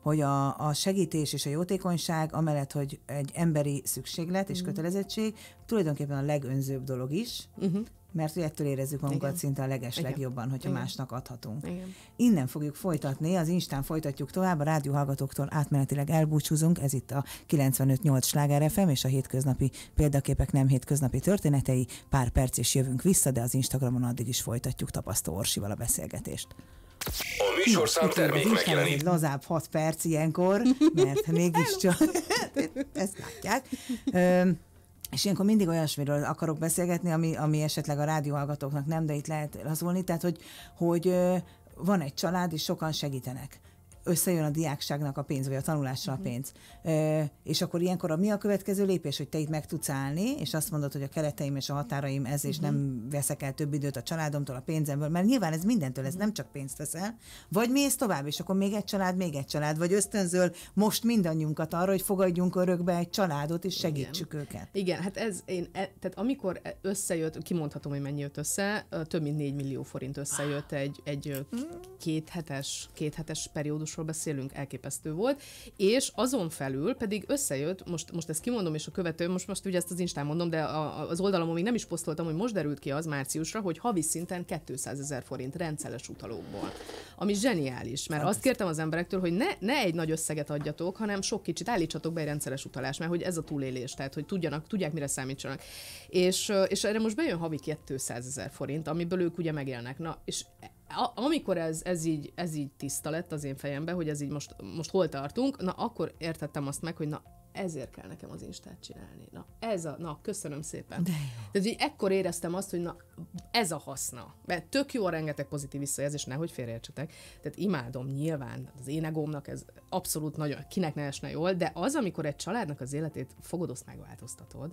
hogy a, a segítés és a jótékonyság, amellett, hogy egy emberi szükséglet és mhm. kötelezettség, tulajdonképpen a legönzőbb dolog is, uh-huh mert hogy ettől érezzük magunkat Igen. szinte a legeslegjobban, hogyha Igen. másnak adhatunk. Igen. Innen fogjuk folytatni, az Instán folytatjuk tovább, a hallgatóktól átmenetileg elbúcsúzunk, ez itt a 95.8 Sláger FM és a hétköznapi példaképek nem hétköznapi történetei, pár perc és jövünk vissza, de az Instagramon addig is folytatjuk tapasztó Orsival a beszélgetést. A műsorszám termék Egy Lazább 6 perc ilyenkor, mert mégiscsak *laughs* *laughs* ezt látják és ilyenkor mindig olyasmiről akarok beszélgetni, ami, ami esetleg a rádióhallgatóknak nem, de itt lehet lazulni, tehát hogy, hogy van egy család, és sokan segítenek összejön a diákságnak a pénz, vagy a tanulásra a mhm. pénz. Ö, és akkor ilyenkor a, mi a következő lépés, hogy te itt meg tudsz állni, és azt mondod, hogy a kereteim és a határaim ez, és nem mhm. veszek el több időt a családomtól, a pénzemből, mert nyilván ez mindentől, ez mhm. nem csak pénzt veszel, vagy mész tovább, és akkor még egy család, még egy család, vagy ösztönzöl most mindannyiunkat arra, hogy fogadjunk örökbe egy családot, és segítsük Igen. őket. Igen, hát ez én, e, tehát amikor e, összejött, kimondhatom, hogy mennyi jött össze, több mint 4 millió forint összejött egy, egy mm. két hetes, két hetes periódus alkotásról beszélünk, elképesztő volt, és azon felül pedig összejött, most, most ezt kimondom, és a követő, most, most ugye ezt az Instán mondom, de a, az oldalamon még nem is posztoltam, hogy most derült ki az márciusra, hogy havi szinten 200 ezer forint rendszeres utalókból. Ami zseniális, mert hát azt kértem az emberektől, hogy ne, ne egy nagy összeget adjatok, hanem sok kicsit állítsatok be egy rendszeres utalás, mert hogy ez a túlélés, tehát hogy tudjanak, tudják, mire számítsanak. És, és erre most bejön havi 200 ezer forint, amiből ők ugye megélnek. Na, és a, amikor ez, ez, így, ez így tiszta lett az én fejembe, hogy ez így most, most hol tartunk, na akkor értettem azt meg, hogy na ezért kell nekem az Instát csinálni. Na, ez a, na, köszönöm szépen. De jó. Tehát így ekkor éreztem azt, hogy na, ez a haszna. Mert tök jó a rengeteg pozitív visszajelzés, nehogy félreértsetek. Tehát imádom nyilván, az én egómnak ez abszolút nagyon, kinek ne esne jól, de az, amikor egy családnak az életét fogod, azt megváltoztatod,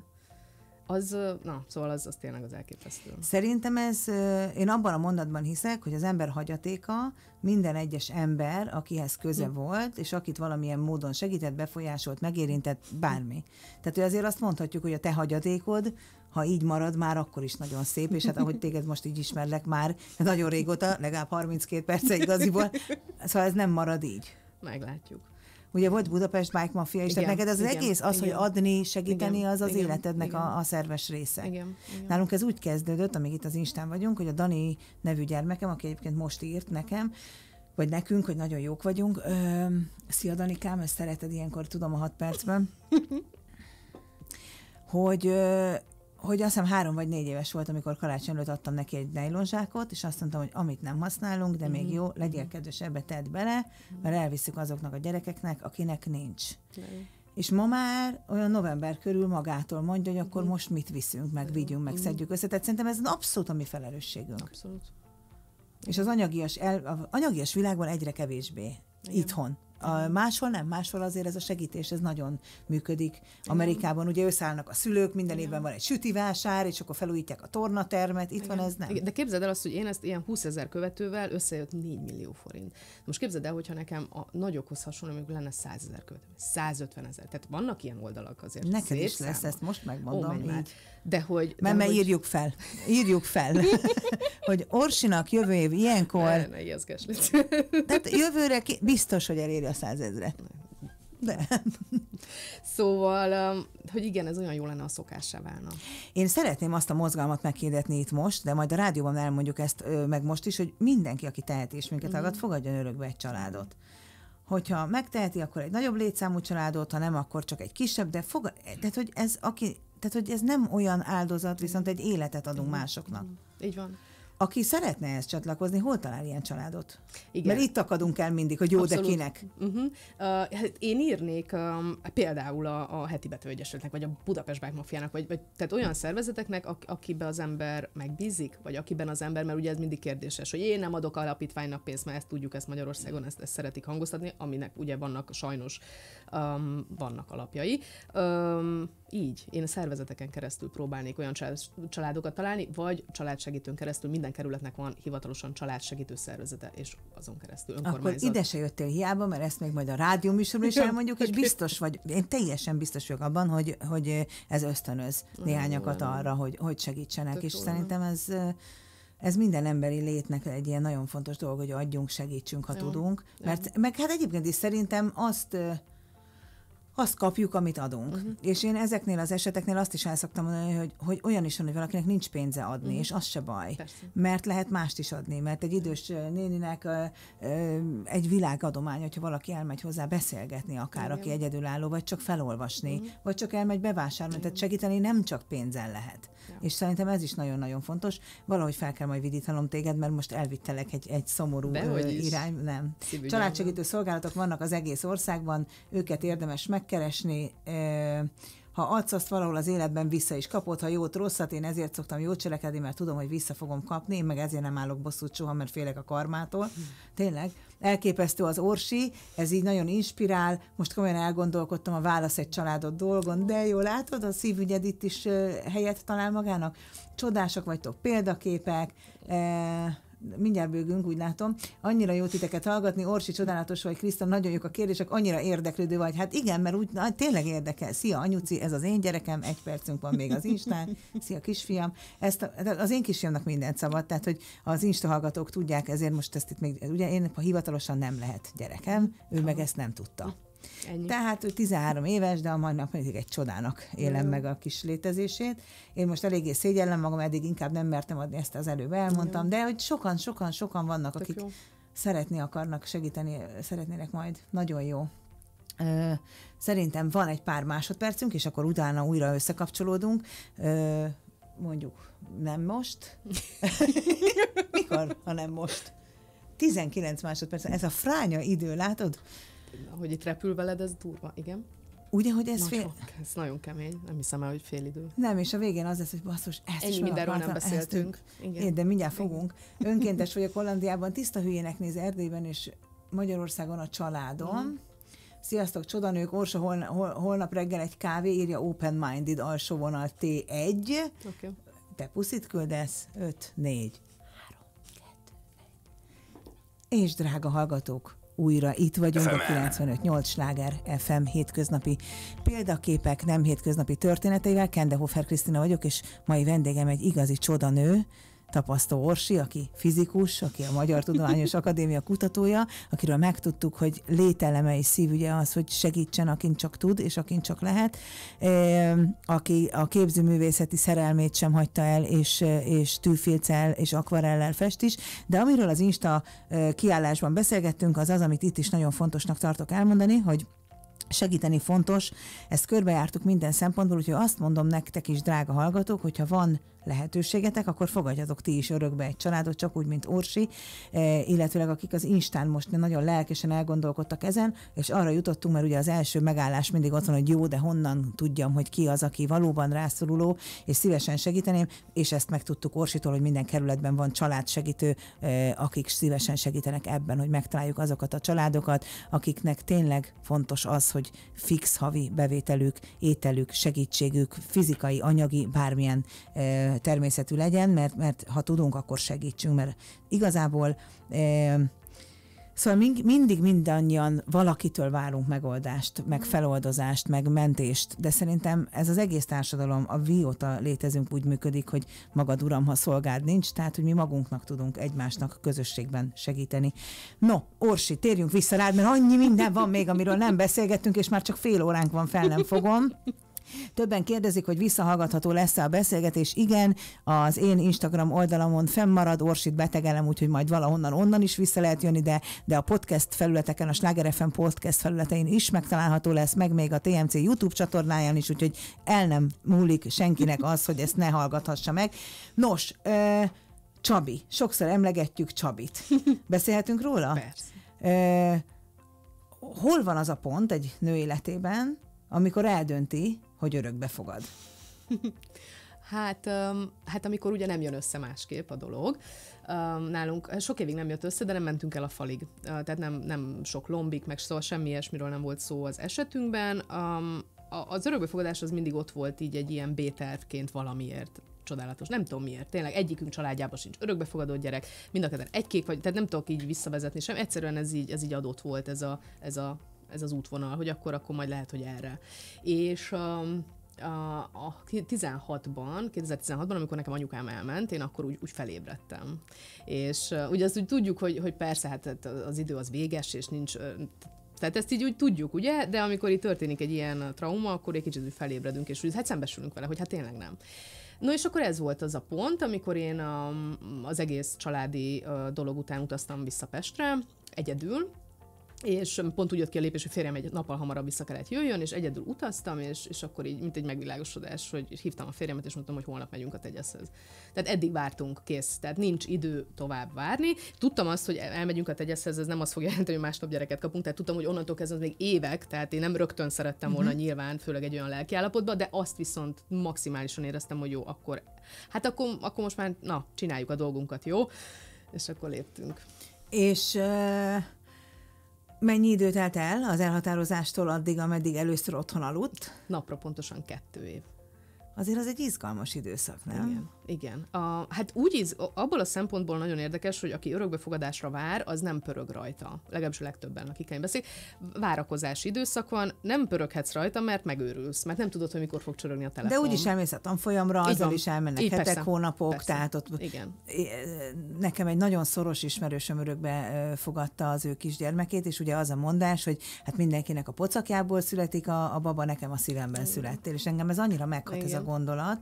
az, na, szóval az, az tényleg az elképesztő. Szerintem ez, én abban a mondatban hiszek, hogy az ember hagyatéka minden egyes ember, akihez köze hm. volt, és akit valamilyen módon segített, befolyásolt, megérintett, bármi. Tehát hogy azért azt mondhatjuk, hogy a te hagyatékod, ha így marad, már akkor is nagyon szép, és hát ahogy téged most így ismerlek már nagyon régóta, legalább 32 perce igaziból, *laughs* szóval ez nem marad így. Meglátjuk ugye volt Budapest Bike Mafia is, tehát neked az igen, egész az, igen, hogy adni, segíteni, igen, az az igen, életednek igen. A, a szerves része. Igen, igen. Nálunk ez úgy kezdődött, amíg itt az Instán vagyunk, hogy a Dani nevű gyermekem, aki egyébként most írt nekem, vagy nekünk, hogy nagyon jók vagyunk. Ö, szia Danikám, ezt szereted ilyenkor, tudom a hat percben. *laughs* hogy hogy azt hiszem három vagy négy éves volt, amikor karácsony előtt adtam neki egy nejlonzsákot, és azt mondtam, hogy amit nem használunk, de még mhm. jó, legyél mhm. kedves, ebbe tedd bele, mert elviszük azoknak a gyerekeknek, akinek nincs. És ma már olyan november körül magától mondja, hogy akkor mhm. most mit viszünk, meg vigyünk, meg szedjük össze. Tehát szerintem ez abszolút a mi felelősségünk. Abszolút. És az anyagias, el, az anyagias világban egyre kevésbé. Igen. Itthon. A, máshol nem, máshol azért ez a segítés, ez nagyon működik. Amerikában ugye összeállnak a szülők, minden Igen. évben van egy sütivásár, és akkor felújítják a tornatermet, itt Igen. van ez nem. De képzeld el azt, hogy én ezt ilyen 20 ezer követővel összejött 4 millió forint. Most képzeld el, hogyha nekem a nagyokhoz hasonló, mondjuk lenne 100 ezer követő, 150 ezer. Tehát vannak ilyen oldalak azért. Neked is lesz, száma. ezt most megmondom. Ó, így. De hogy... Mert hogy... írjuk fel. Írjuk fel. *laughs* hogy Orsinak jövő év ilyenkor... Ne, ne Tehát jövőre ki... biztos, hogy eléri a százezret. De. Szóval, um, hogy igen, ez olyan jó lenne, a szokásá válna. Én szeretném azt a mozgalmat meghirdetni itt most, de majd a rádióban elmondjuk ezt meg most is, hogy mindenki, aki tehet és minket mm. hallgat, fogadjon örökbe egy családot hogyha megteheti, akkor egy nagyobb létszámú családot, ha nem, akkor csak egy kisebb, de fog, tehát, hogy ez, aki, tehát, hogy ez nem olyan áldozat, viszont egy életet adunk másoknak. Így van. Aki szeretne ezt csatlakozni, hol talál ilyen családot? Igen. Mert itt akadunk el mindig, hogy jó, Abszolút. de kinek? Uh-huh. Uh, hát én írnék um, például a, a heti betőegyesületnek, vagy a Budapest Bike Mafiának, vagy, vagy tehát olyan szervezeteknek, ak- akiben az ember megbízik, vagy akiben az ember, mert ugye ez mindig kérdéses, hogy én nem adok alapítványnak pénzt, mert ezt tudjuk, ezt Magyarországon ezt, ezt szeretik hangoztatni, aminek ugye vannak sajnos um, vannak alapjai. Um, így én szervezeteken keresztül próbálnék olyan családokat találni, vagy családsegítőn keresztül minden kerületnek van hivatalosan családsegítő szervezete, és azon keresztül önkormányzat. Akkor ide se jöttél hiába, mert ezt még majd a rádió műsorban is elmondjuk, és biztos vagy, én teljesen biztos vagyok abban, hogy, hogy ez ösztönöz néhányakat arra, hogy, hogy segítsenek, Tök és olyan. szerintem ez ez minden emberi létnek egy ilyen nagyon fontos dolog, hogy adjunk, segítsünk, ha Jó. tudunk. Mert meg hát egyébként is szerintem azt azt kapjuk, amit adunk. Uh-huh. És én ezeknél az eseteknél azt is el szoktam mondani, hogy, hogy olyan is van, hogy valakinek nincs pénze adni, uh-huh. és az se baj. Persze. Mert lehet mást is adni, mert egy idős néninek ö, ö, egy világadomány, hogyha valaki elmegy hozzá beszélgetni, akár Igen. aki egyedülálló, vagy csak felolvasni, uh-huh. vagy csak elmegy bevásárolni, uh-huh. tehát segíteni nem csak pénzen lehet. Ja. És szerintem ez is nagyon-nagyon fontos. Valahogy fel kell majd vidítanom téged, mert most elvittelek egy, egy szomorú ö, irány. Nem. Családsegítő szolgálatok vannak az egész országban, őket érdemes megkeresni. Ö, ha adsz azt valahol az életben, vissza is kapod, ha jót, rosszat, én ezért szoktam jót cselekedni, mert tudom, hogy vissza fogom kapni, én meg ezért nem állok bosszút soha, mert félek a karmától. Hm. Tényleg, elképesztő az Orsi, ez így nagyon inspirál, most komolyan elgondolkodtam a válasz egy családot dolgon, de jó látod, a szívügyed itt is helyet talál magának. Csodások vagytok, példaképek, eh, mindjárt bőgünk, úgy látom. Annyira jó titeket hallgatni, Orsi csodálatos vagy, Krisztán, nagyon jók a kérdések, annyira érdeklődő vagy. Hát igen, mert úgy na, tényleg érdekel. Szia, anyuci, ez az én gyerekem, egy percünk van még az Instán. Szia, kisfiam. Ezt a, az én kisfiamnak mindent szabad, tehát hogy az Insta hallgatók tudják, ezért most ezt itt még, ugye én ha hivatalosan nem lehet gyerekem, ő meg ezt nem tudta. Ennyi. Tehát ő 13 éves, de a mai nap mindig egy csodának élem Jó. meg a kis létezését. Én most eléggé szégyellem magam, eddig inkább nem mertem adni ezt az előbb, elmondtam, Jó. de hogy sokan, sokan, sokan vannak, Tök akik jó. szeretni akarnak, segíteni szeretnének majd. Nagyon jó. szerintem van egy pár másodpercünk, és akkor utána újra összekapcsolódunk. mondjuk nem most. *laughs* Mikor, ha nem most? 19 másodperc. Ez a fránya idő, látod? hogy itt repül veled, ez durva, igen. Ugye, hogy ez Na, fél... Sok, ez nagyon kemény, nem hiszem el, hogy fél idő. Nem, és a végén az lesz, hogy basszus, ezt Ennyi is mindenről nem beszéltünk. Igen. Én, de mindjárt fogunk. Önkéntes vagyok Hollandiában, tiszta hülyének néz Erdélyben és Magyarországon a családom. Mhm. Mm. Sziasztok, csodanők, Orsa hol, hol, holnap reggel egy kávé, írja Open Minded, alsó vonal T1. Okay. Te puszit küldesz, 5, 4, 3, 2, 1. És drága hallgatók, újra itt vagyunk fm a 958 sláger FM hétköznapi példaképek, nem hétköznapi történeteivel. Kende Hofer Krisztina vagyok, és mai vendégem egy igazi csodanő, Tapasztó Orsi, aki fizikus, aki a Magyar Tudományos *laughs* Akadémia kutatója, akiről megtudtuk, hogy lételeme és szívügye az, hogy segítsen, akin csak tud, és akin csak lehet, aki a képzőművészeti szerelmét sem hagyta el, és, és tűfilccel és akvarellel fest is, de amiről az Insta kiállásban beszélgettünk, az az, amit itt is nagyon fontosnak tartok elmondani, hogy segíteni fontos, ezt körbejártuk minden szempontból, úgyhogy azt mondom nektek is, drága hallgatók, hogyha van lehetőségetek, akkor fogadjatok ti is örökbe egy családot, csak úgy, mint Orsi, eh, illetőleg akik az Instán most nagyon lelkesen elgondolkodtak ezen, és arra jutottunk, mert ugye az első megállás mindig ott van, hogy jó, de honnan tudjam, hogy ki az, aki valóban rászoruló, és szívesen segíteném, és ezt megtudtuk Orsitól, hogy minden kerületben van családsegítő, eh, akik szívesen segítenek ebben, hogy megtaláljuk azokat a családokat, akiknek tényleg fontos az, hogy fix havi bevételük, ételük, segítségük, fizikai, anyagi, bármilyen eh, természetű legyen, mert, mert ha tudunk, akkor segítsünk, mert igazából eh, Szóval mindig mindannyian valakitől várunk megoldást, meg mm. feloldozást, meg mentést, de szerintem ez az egész társadalom, a vióta létezünk úgy működik, hogy magad uram, ha szolgád nincs, tehát hogy mi magunknak tudunk egymásnak közösségben segíteni. No, Orsi, térjünk vissza rád, mert annyi minden van még, amiről nem beszélgettünk, és már csak fél óránk van, fel nem fogom. *laughs* Többen kérdezik, hogy visszahallgatható lesz-e a beszélgetés. Igen, az én Instagram oldalamon fennmarad, Orsit betegelem, úgyhogy majd valahonnan onnan is vissza lehet jönni, de, de a podcast felületeken, a Sláger FM podcast felületein is megtalálható lesz, meg még a TMC YouTube csatornáján is, úgyhogy el nem múlik senkinek az, hogy ezt ne hallgathassa meg. Nos, uh, Csabi. Sokszor emlegetjük Csabit. Beszélhetünk róla? Persze. hol van az a pont egy nő életében, amikor eldönti, hogy örökbe fogad? *laughs* Hát, hát amikor ugye nem jön össze másképp a dolog. Nálunk hát sok évig nem jött össze, de nem mentünk el a falig. Tehát nem, nem sok lombik, meg szóval semmi ilyesmiről nem volt szó az esetünkben. Az örökbefogadás az mindig ott volt így egy ilyen bételtként valamiért csodálatos. Nem tudom miért. Tényleg egyikünk családjában sincs örökbefogadott gyerek, mind a ketten egy kék vagy, tehát nem tudok így visszavezetni sem. Egyszerűen ez így, ez így adott volt ez a, ez a ez az útvonal, hogy akkor, akkor majd lehet, hogy erre. És um, a, a, a 16-ban, 2016-ban, amikor nekem anyukám elment, én akkor úgy, úgy felébredtem. És uh, ugye azt úgy tudjuk, hogy, hogy persze, hát, hát az idő az véges, és nincs, tehát ezt így úgy tudjuk, ugye? De amikor itt történik egy ilyen trauma, akkor egy kicsit úgy felébredünk, és úgy hát szembesülünk vele, hogy hát tényleg nem. No és akkor ez volt az a pont, amikor én a, um, az egész családi dolog után utaztam vissza Pestre, egyedül, és pont úgy jött ki a lépés, hogy férjem egy nappal hamarabb vissza kellett jöjjön, és egyedül utaztam, és, és akkor így, mint egy megvilágosodás, hogy hívtam a férjemet, és mondtam, hogy holnap megyünk a tegyeszhez. Tehát eddig vártunk, kész. Tehát nincs idő tovább várni. Tudtam azt, hogy elmegyünk a tegyeszhez, ez nem azt fogja *laughs* jelenteni, hogy másnap gyereket kapunk, tehát tudtam, hogy onnantól kezdve még évek, tehát én nem rögtön szerettem volna uh-huh. nyilván, főleg egy olyan lelkiállapotba, de azt viszont maximálisan éreztem, hogy jó, akkor, hát akkor, akkor most már, na, csináljuk a dolgunkat, jó? És akkor léptünk. És uh Mennyi idő telt el az elhatározástól addig, ameddig először otthon aludt? Napra pontosan kettő év. Azért az egy izgalmas időszak, nem? Igen. igen. A, hát úgy iz, abból a szempontból nagyon érdekes, hogy aki örökbefogadásra vár, az nem pörög rajta. Legalábbis a legtöbben, akik én beszél. Várakozási időszak van, nem pöröghetsz rajta, mert megőrülsz, mert nem tudod, hogy mikor fog csörögni a telefon. De úgyis elmész a tanfolyamra, Így azzal is elmennek Így, hetek, persze, hónapok, persze. tehát ott... Igen. Nekem egy nagyon szoros ismerősöm örökbe fogadta az ő kisgyermekét, és ugye az a mondás, hogy hát mindenkinek a pocakjából születik a, a baba, nekem a szívemben igen. születtél, és engem ez annyira meghat igen. ez a gondolat,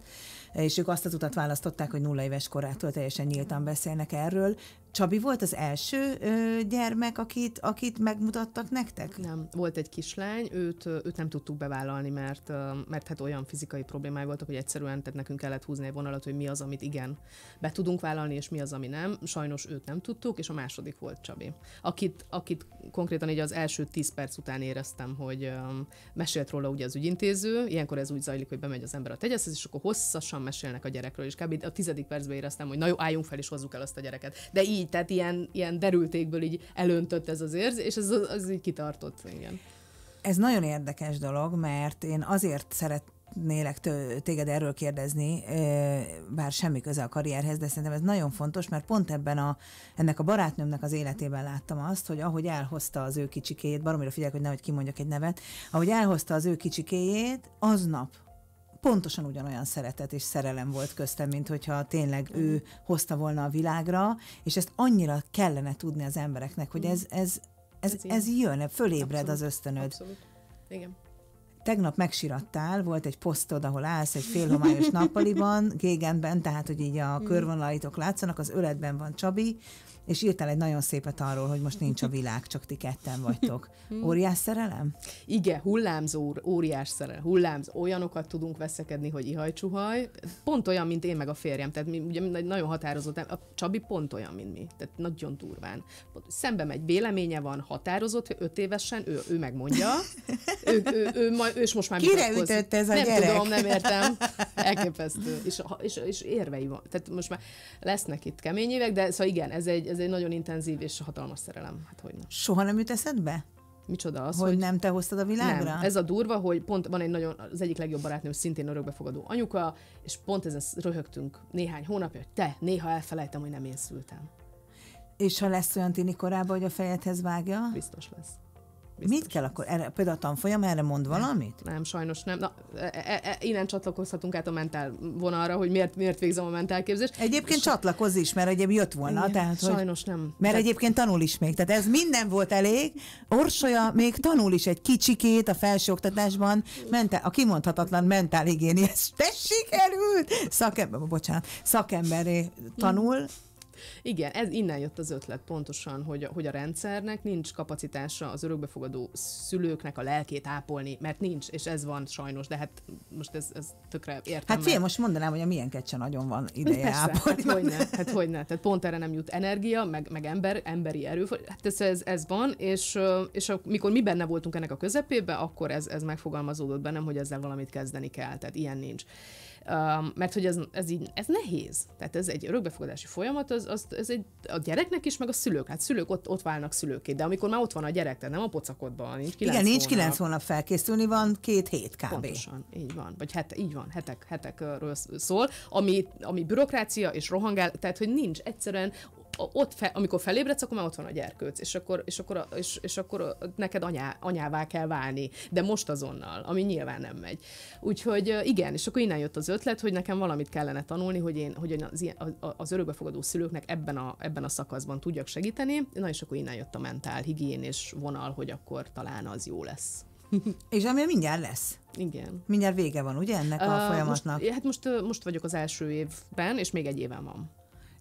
és ők azt az utat választották, hogy nulla éves korától teljesen nyíltan beszélnek erről. Csabi volt az első ö, gyermek, akit, akit megmutattak nektek? Nem, volt egy kislány, őt, őt nem tudtuk bevállalni, mert, mert hát olyan fizikai problémái voltak, hogy egyszerűen tehát nekünk kellett húzni egy vonalat, hogy mi az, amit igen be tudunk vállalni, és mi az, ami nem. Sajnos őt nem tudtuk, és a második volt Csabi, akit, akit konkrétan így az első tíz perc után éreztem, hogy mesélt róla ugye az ügyintéző, ilyenkor ez úgy zajlik, hogy bemegy az ember a tegyeszhez, és akkor hosszasan mesélnek a gyerekről, és kb. a tizedik percben éreztem, hogy na jó, álljunk fel és hozzuk el azt a gyereket. De így, tehát ilyen, ilyen derültékből így elöntött ez az érzés, és ez az, az így kitartott. Igen. Ez nagyon érdekes dolog, mert én azért szeret, szeretnélek téged erről kérdezni, bár semmi köze a karrierhez, de szerintem ez nagyon fontos, mert pont ebben a, ennek a barátnőmnek az életében láttam azt, hogy ahogy elhozta az ő kicsikéjét, baromira figyelek, hogy nehogy kimondjak egy nevet, ahogy elhozta az ő kicsikéjét, aznap pontosan ugyanolyan szeretet és szerelem volt köztem, mint hogyha tényleg ő mhm. hozta volna a világra, és ezt annyira kellene tudni az embereknek, hogy ez, mhm. ez, ez, ez, ez jön, fölébred Abszolút. az ösztönöd. Abszolút. Igen. Tegnap megsirattál, volt egy posztod, ahol állsz egy félhomályos nappaliban, *laughs* Gégenben, tehát, hogy így a mhm. körvonalaitok látszanak, az öletben van Csabi, és írtál egy nagyon szépet arról, hogy most nincs a világ, csak ti ketten vagytok. *laughs* Óriás szerelem? Igen, hullámzó, óriás szerelem, hullámz. Olyanokat tudunk veszekedni, hogy ihajcsuhaj. Pont olyan, mint én meg a férjem. Tehát mi ugye nagyon határozott, a Csabi pont olyan, mint mi. Tehát nagyon durván. Szembe megy, véleménye van, határozott, öt évesen, ő, ő megmondja. Ő, ő, ő, ő, ő, és most már Kire ütött ez a nem gyerek? tudom, nem értem. Elképesztő. És, és, és érvei van. Tehát most már lesznek itt kemény évek, de szóval igen, ez egy, ez egy nagyon intenzív és hatalmas szerelem. Hát hogy nem. Soha nem jut eszedbe? Micsoda az, hogy, hogy nem te hoztad a világra? Nem. Ez a durva, hogy pont van egy nagyon, az egyik legjobb barátnőm szintén örökbefogadó anyuka, és pont ezen röhögtünk néhány hónapja, hogy te, néha elfelejtem, hogy nem én szültem. És ha lesz olyan tini korában, hogy a fejedhez vágja? Biztos lesz. Biztos. Mit kell akkor? Erre, például a tanfolyam erre mond valamit? Nem, nem sajnos nem. Na, e, e, e, innen csatlakozhatunk át a mentál vonalra, hogy miért, miért végzem a mentálképzést. Egyébként S... csatlakozz is, mert egyéb jött volna. Igen, tehát, hogy... Sajnos nem. Mert de... egyébként tanul is még. Tehát ez minden volt elég. Orsolya még tanul is egy kicsikét a felsőoktatásban. Mentál, a kimondhatatlan mentálhigiéniás. *laughs* Tessék, előtt! Szakember, bocsánat, szakemberé tanul. Igen, ez innen jött az ötlet pontosan, hogy, hogy a rendszernek nincs kapacitása az örökbefogadó szülőknek a lelkét ápolni, mert nincs, és ez van sajnos, de hát most ez, ez tökre értem. Hát fél, most mondanám, hogy a milyen kecsen nagyon van ideje Persze, hát ápolni. Hát hogyne, hát ne, tehát pont erre nem jut energia, meg, meg ember, emberi erő, hát ez, ez, ez van, és, és mikor mi benne voltunk ennek a közepébe, akkor ez, ez megfogalmazódott bennem, hogy ezzel valamit kezdeni kell, tehát ilyen nincs mert hogy ez, ez, így, ez nehéz. Tehát ez egy örökbefogadási folyamat, az, az, ez egy, a gyereknek is, meg a szülők. Hát szülők ott, ott válnak szülőké, de amikor már ott van a gyerek, tehát nem a pocakodban, nincs kilenc Igen, nincs kilenc hónap felkészülni, van két hét kb. Pontosan, így van. Vagy het, így van, hetek, hetekről szól, ami, ami bürokrácia és rohangál, tehát hogy nincs egyszerűen ott fe, amikor felébredsz, akkor már ott van a gyerkőc, és akkor, és akkor, és, és akkor neked anyá, anyává kell válni, de most azonnal, ami nyilván nem megy. Úgyhogy igen, és akkor innen jött az ötlet, hogy nekem valamit kellene tanulni, hogy én hogy az, az örökbefogadó szülőknek ebben a, ebben a szakaszban tudjak segíteni, na és akkor innen jött a mentál higién és vonal, hogy akkor talán az jó lesz. *laughs* és ami mindjárt lesz. Igen. Mindjárt vége van, ugye ennek a uh, folyamatnak? Most, hát most, most vagyok az első évben, és még egy éven van.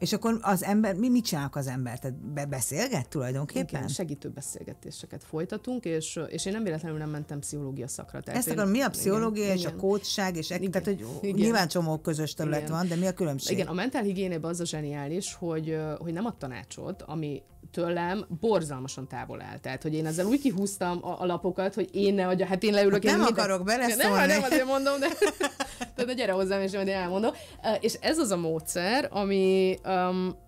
És akkor az ember, mi mit csinálnak az ember? Tehát be beszélget tulajdonképpen? Igen, segítő beszélgetéseket folytatunk, és, és én nem véletlenül nem mentem pszichológia szakra. Tehát Ezt akkor mi a pszichológia igen, és igen. a kócsság, és igen, tehát hogy igen. nyilván csomó közös terület igen. van, de mi a különbség? Igen, a mentálhigiénében az a zseniális, hogy, hogy nem a tanácsot, ami, tőlem borzalmasan távol áll. Tehát, hogy én ezzel úgy kihúztam a, a lapokat, hogy én ne adja, hát én leülök. Hát én nem minden... akarok beleszólni. Nem, nem azért mondom, de *laughs* tehát gyere hozzám, és majd én elmondom. És ez az a módszer, ami,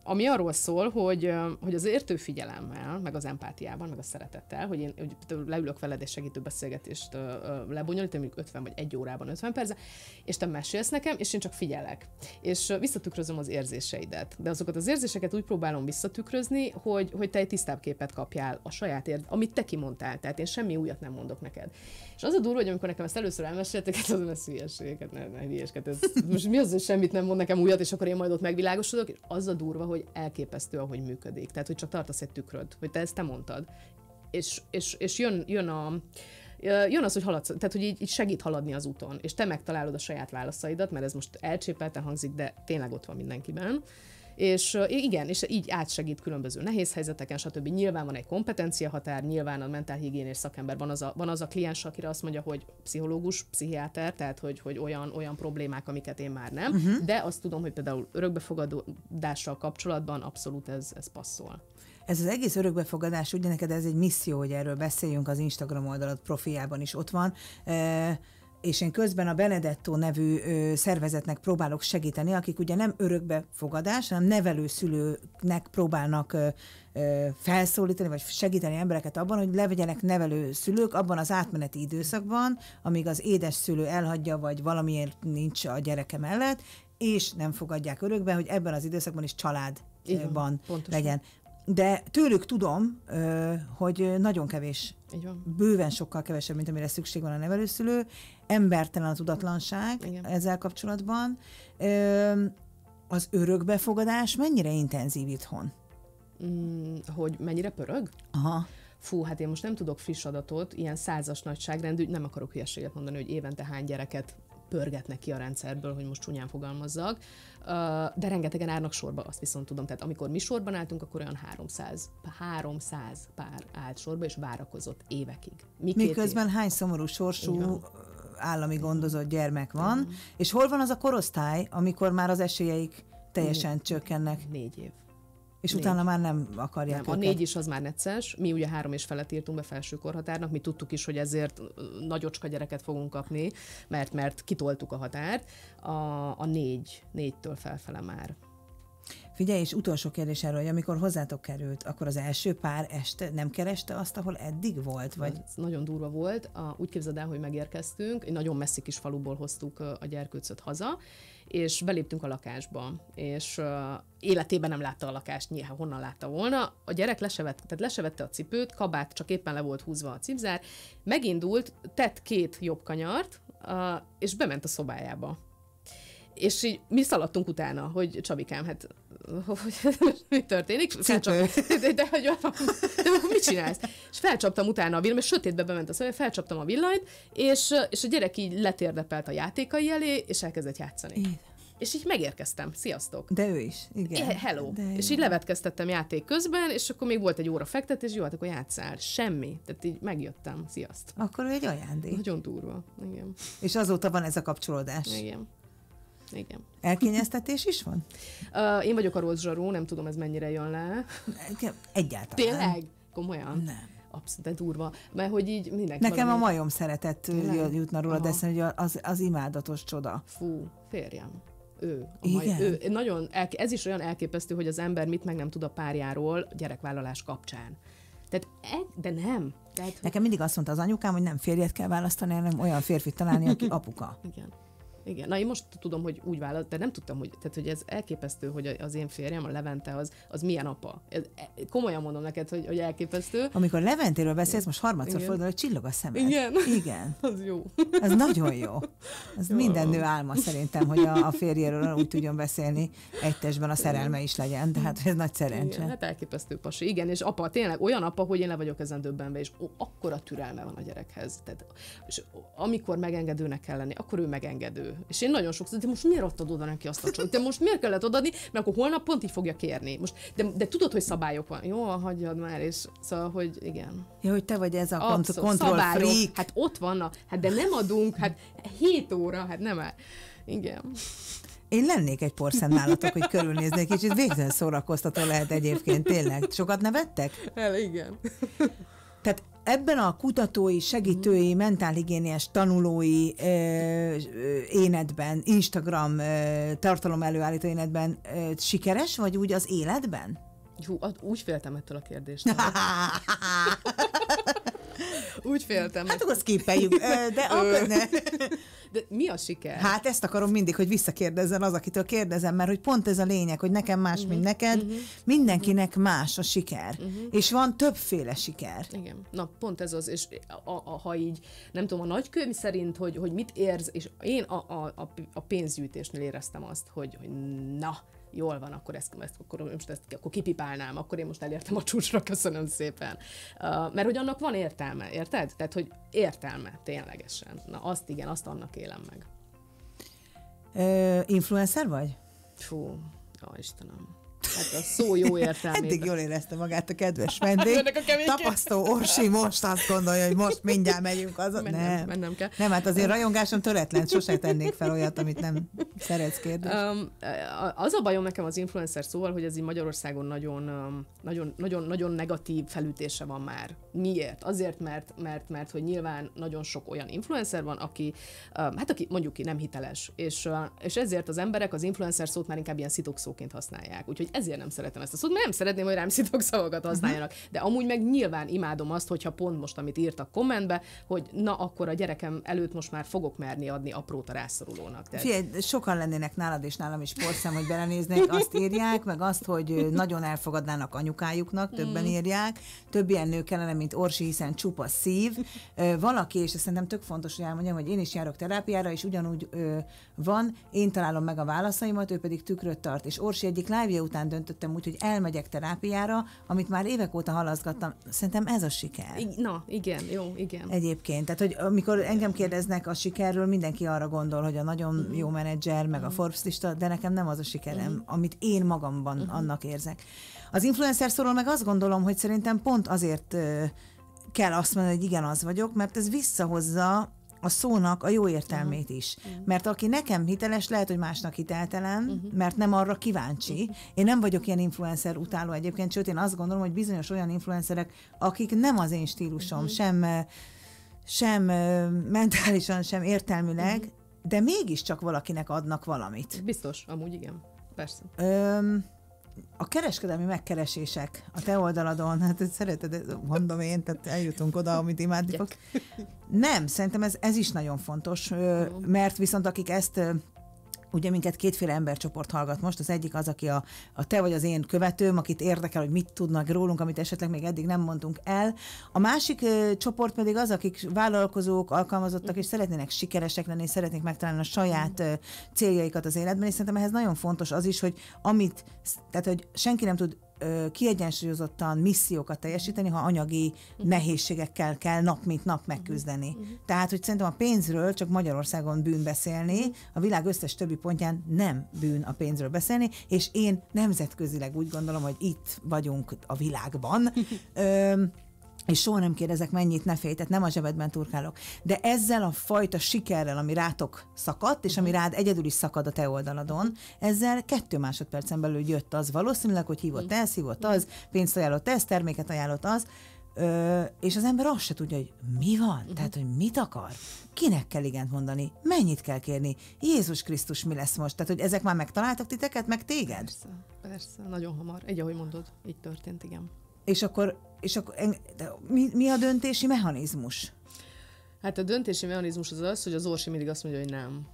ami arról szól, hogy, hogy az értő figyelemmel, meg az empátiában, meg a szeretettel, hogy én hogy leülök veled és segítő beszélgetést lebonyolítom, mondjuk 50 vagy egy órában 50 perc, és te mesélsz nekem, és én csak figyelek. És visszatükrözöm az érzéseidet. De azokat az érzéseket úgy próbálom visszatükrözni, hogy hogy, hogy te egy tisztább képet kapjál a saját érd, amit te kimondtál, tehát én semmi újat nem mondok neked. És az a durva, hogy amikor nekem ezt először elmeséltek, hát azon a hülyeséget, hát nem, nem hülyesket, ez most mi az, hogy semmit nem mond nekem újat, és akkor én majd ott megvilágosodok, és az a durva, hogy elképesztő, ahogy működik. Tehát, hogy csak tartasz egy tükröd, hogy te ezt te mondtad. És, és, és jön, jön a, jön az, hogy haladsz, tehát hogy így, így segít haladni az úton, és te megtalálod a saját válaszaidat, mert ez most elcsépelten hangzik, de tényleg ott van mindenkiben. És igen, és így átsegít különböző nehéz helyzeteken, stb. Nyilván van egy kompetencia határ, nyilván a mentálhigiénés szakember van az a, van az a kliens, akire azt mondja, hogy pszichológus, pszichiáter, tehát hogy, hogy olyan, olyan problémák, amiket én már nem, uh-huh. de azt tudom, hogy például örökbefogadással kapcsolatban abszolút ez, ez passzol. Ez az egész örökbefogadás, ugye neked ez egy misszió, hogy erről beszéljünk, az Instagram oldalad profiában is ott van és én közben a Benedetto nevű ö, szervezetnek próbálok segíteni, akik ugye nem örökbe fogadás, hanem szülőknek próbálnak ö, ö, felszólítani, vagy segíteni embereket abban, hogy levegyenek szülők abban az átmeneti időszakban, amíg az édes szülő elhagyja, vagy valamiért nincs a gyereke mellett, és nem fogadják örökbe, hogy ebben az időszakban is családban Igen, legyen. De tőlük tudom, hogy nagyon kevés így van. Bőven sokkal kevesebb, mint amire szükség van a nevelőszülő. Embertelen a tudatlanság Igen. ezzel kapcsolatban. Ö, az örökbefogadás mennyire intenzív itthon? Mm, hogy mennyire pörög? Aha fú, hát én most nem tudok friss adatot, ilyen százas nagyságrendű, nem akarok hülyeséget mondani, hogy évente hány gyereket pörgetnek ki a rendszerből, hogy most csúnyán fogalmazzak, de rengetegen árnak sorba, azt viszont tudom. Tehát amikor mi sorban álltunk, akkor olyan 300, 300 pár állt sorba, és várakozott évekig. Mi Miközben év? hány szomorú sorsú állami gondozott gyermek van, mm. és hol van az a korosztály, amikor már az esélyeik teljesen négy, csökkennek? Négy év. És négy. utána már nem akarják nem, A négy is az már necces. Mi ugye három és felett írtunk be felső korhatárnak, mi tudtuk is, hogy ezért nagyocska gyereket fogunk kapni, mert, mert kitoltuk a határt. A, a négy, négytől felfele már. Figyelj, és utolsó kérdés erről, hogy amikor hozzátok került, akkor az első pár este nem kereste azt, ahol eddig volt? Vagy? Ez nagyon durva volt. Úgy képzeld el, hogy megérkeztünk, egy nagyon messzi kis faluból hoztuk a gyerkőcöt haza, és beléptünk a lakásba, és uh, életében nem látta a lakást, nyilván honnan látta volna. A gyerek lesevet, tehát lesevette a cipőt, kabát, csak éppen le volt húzva a cipzár, megindult, tett két jobb kanyart, uh, és bement a szobájába és így mi szaladtunk utána, hogy Csabikám, hát hogy mi történik? Felcsap, de, de, hogy de mit csinálsz? És felcsaptam utána a villanyt, mert sötétbe bement a szemem, felcsaptam a villanyt, és, és a gyerek így letérdepelt a játékai elé, és elkezdett játszani. Igen. És így megérkeztem, sziasztok. De ő is, igen. É, eh, hello. De és így levetkeztettem játék közben, és akkor még volt egy óra fektetés, jó, hát akkor játszál. Semmi. Tehát így megjöttem, sziasztok. Akkor egy ajándék. Nagyon durva, igen. És azóta van ez a kapcsolódás. Igen. Igen. Elkényeztetés is van? Uh, én vagyok a rossz zsarú, nem tudom, ez mennyire jön le. Egyáltalán. Tényleg? Komolyan? Nem abszolút, de durva, mert hogy így mindenki... Nekem valami... a majom szeretett Tényleg? jutna róla, de hogy az, az imádatos csoda. Fú, férjem. Ő, a Igen. Majom, ő nagyon, elke, ez is olyan elképesztő, hogy az ember mit meg nem tud a párjáról gyerekvállalás kapcsán. Tehát, de nem. Tehát, Nekem mindig azt mondta az anyukám, hogy nem férjet kell választani, hanem olyan férfit találni, aki *laughs* apuka. Igen. Igen, na én most tudom, hogy úgy vállalt, de nem tudtam, hogy, tehát, hogy ez elképesztő, hogy az én férjem, a Levente, az, az milyen apa. Ez, e, komolyan mondom neked, hogy, hogy elképesztő. Amikor Leventéről beszélsz, most harmadszor Igen. fordul, hogy csillog a szemed. Igen. Igen. *laughs* Az jó. Ez nagyon jó. Ez *laughs* jó. minden nő álma szerintem, hogy a, a férjéről úgy tudjon beszélni, egytesben a szerelme is legyen, tehát ez nagy szerencse. Igen, hát elképesztő pasi. Igen, és apa, tényleg olyan apa, hogy én le vagyok ezen döbbenve, és ó, akkora türelme van a gyerekhez. Tehát, és amikor megengedőnek kell lenni, akkor ő megengedő és én nagyon sokszor, de most miért adtad oda neki azt a csomót? De most miért kellett odaadni? Mert akkor holnap pont így fogja kérni. Most, de, de tudod, hogy szabályok van. Jó, hagyjad már, és szóval, hogy igen. Ja, hogy te vagy ez a Abszol, control Freak. Hát ott van a, hát de nem adunk, hát 7 óra, hát nem el. Igen. Én lennék egy porszem nálatok, hogy körülnéznék kicsit. végzően szórakoztató lehet egyébként, tényleg. Sokat nevettek? El, hát igen. Tehát Ebben a kutatói, segítői, mm. mentálhigiéniás tanulói ö, ö, énedben, Instagram ö, tartalom előállító énedben ö, sikeres vagy úgy az életben? Jó, úgy féltem ettől a kérdéstől. *laughs* Úgy féltem. Hát akkor azt de akkor ne. De mi a siker? Hát ezt akarom mindig, hogy visszakérdezzen az, akitől kérdezem, mert hogy pont ez a lényeg, hogy nekem más, uh-huh, mint mhm, neked, uh-huh, mindenkinek uh-huh. más a siker. Uh-huh. És van többféle siker. Igen. Na, pont ez az, és a, a, ha így, nem tudom, a nagykönyv szerint, hogy, hogy mit érz, és én a, a, a pénzgyűjtésnél éreztem azt, hogy, hogy na, jól van, akkor, ezt, ezt, akkor, most ezt, akkor kipipálnám, akkor én most elértem a csúcsra, köszönöm szépen. Uh, mert hogy annak van értelme, érted? Tehát, hogy értelme ténylegesen. Na azt igen, azt annak élem meg. Ö, influencer vagy? Fú, ó Istenem. Hát a szó jó értelmében. Eddig jól érezte magát a kedves vendég. a Tapasztó Orsi most azt gondolja, hogy most mindjárt megyünk az. Mennem, nem, mennem kell. Nem, hát azért rajongásom töretlen, sose tennék fel olyat, amit nem szeretsz kérdés. Um, az a bajom nekem az influencer szóval, hogy ez így Magyarországon nagyon, um, nagyon, nagyon, nagyon negatív felütése van már. Miért? Azért, mert, mert, mert hogy nyilván nagyon sok olyan influencer van, aki, um, hát aki mondjuk ki nem hiteles, és, uh, és ezért az emberek az influencer szót már inkább ilyen szitokszóként használják. Úgyhogy ez ezért nem szeretem ezt a szót, mert nem szeretném, hogy rám szitok szavakat használjanak. Mhm. De amúgy meg nyilván imádom azt, hogyha pont most, amit írtak kommentbe, hogy na akkor a gyerekem előtt most már fogok merni adni aprót a rászorulónak. Tehát... Fie, sokan lennének nálad és nálam is porszem, hogy belenéznék, azt írják, meg azt, hogy nagyon elfogadnának anyukájuknak, többen mhm. írják, több ilyen nő kellene, mint Orsi, hiszen csupa szív. Valaki, és ezt szerintem tök fontos, hogy elmondjam, hogy én is járok terápiára, és ugyanúgy van, én találom meg a válaszaimat, ő pedig tükröt tart. És Orsi egyik live után döntöttem úgy, hogy elmegyek terápiára, amit már évek óta halaszgattam. Szerintem ez a siker. I- na, igen, jó, igen. Egyébként. Tehát, hogy amikor engem kérdeznek a sikerről, mindenki arra gondol, hogy a nagyon mm. jó menedzser, meg mm. a mhm. Forbes lista, de nekem nem az a sikerem, mm. amit én magamban mm. annak érzek. Az influencer szóról meg azt gondolom, hogy szerintem pont azért kell azt mondani, hogy igen, az vagyok, mert ez visszahozza a szónak a jó értelmét is. Mert aki nekem hiteles, lehet, hogy másnak hiteltelen, mhm. mert nem arra kíváncsi. Mhm. Én nem vagyok ilyen influencer utáló egyébként, sőt, én azt gondolom, hogy bizonyos olyan influencerek, akik nem az én stílusom, mhm. sem sem mentálisan, sem értelmileg, de mégiscsak valakinek adnak valamit. Biztos, amúgy igen. Persze. Öm, a kereskedelmi megkeresések a te oldaladon, hát szereted, mondom én, tehát eljutunk oda, amit imádni Nem, szerintem ez, ez is nagyon fontos, mert viszont akik ezt ugye minket kétféle embercsoport hallgat most. Az egyik az, aki a, a te vagy az én követőm, akit érdekel, hogy mit tudnak rólunk, amit esetleg még eddig nem mondtunk el. A másik ö, csoport pedig az, akik vállalkozók, alkalmazottak, és szeretnének sikeresek lenni, és szeretnék megtalálni a saját ö, céljaikat az életben, és szerintem ehhez nagyon fontos az is, hogy amit, tehát hogy senki nem tud kiegyensúlyozottan missziókat teljesíteni, ha anyagi uh-huh. nehézségekkel kell nap mint nap megküzdeni. Uh-huh. Tehát, hogy szerintem a pénzről csak Magyarországon bűn beszélni, a világ összes többi pontján nem bűn a pénzről beszélni, és én nemzetközileg úgy gondolom, hogy itt vagyunk a világban. *laughs* és soha nem kérdezek mennyit, ne félj, tehát nem a zsebedben turkálok. De ezzel a fajta sikerrel, ami rátok szakadt, és ami mhm. rád egyedül is szakad a te oldaladon, ezzel kettő másodpercen belül jött az valószínűleg, hogy hívott ez, hívott az, pénzt ajánlott ez, terméket ajánlott az, Ö, és az ember azt se tudja, hogy mi van, uh-huh. tehát, hogy mit akar, kinek kell igent mondani, mennyit kell kérni, Jézus Krisztus mi lesz most, tehát, hogy ezek már megtaláltak titeket, meg téged? Persze, persze, nagyon hamar, egy ahogy mondod, így történt, igen. És akkor, és akkor mi, mi a döntési mechanizmus? Hát a döntési mechanizmus az az, hogy az orsi mindig azt mondja, hogy nem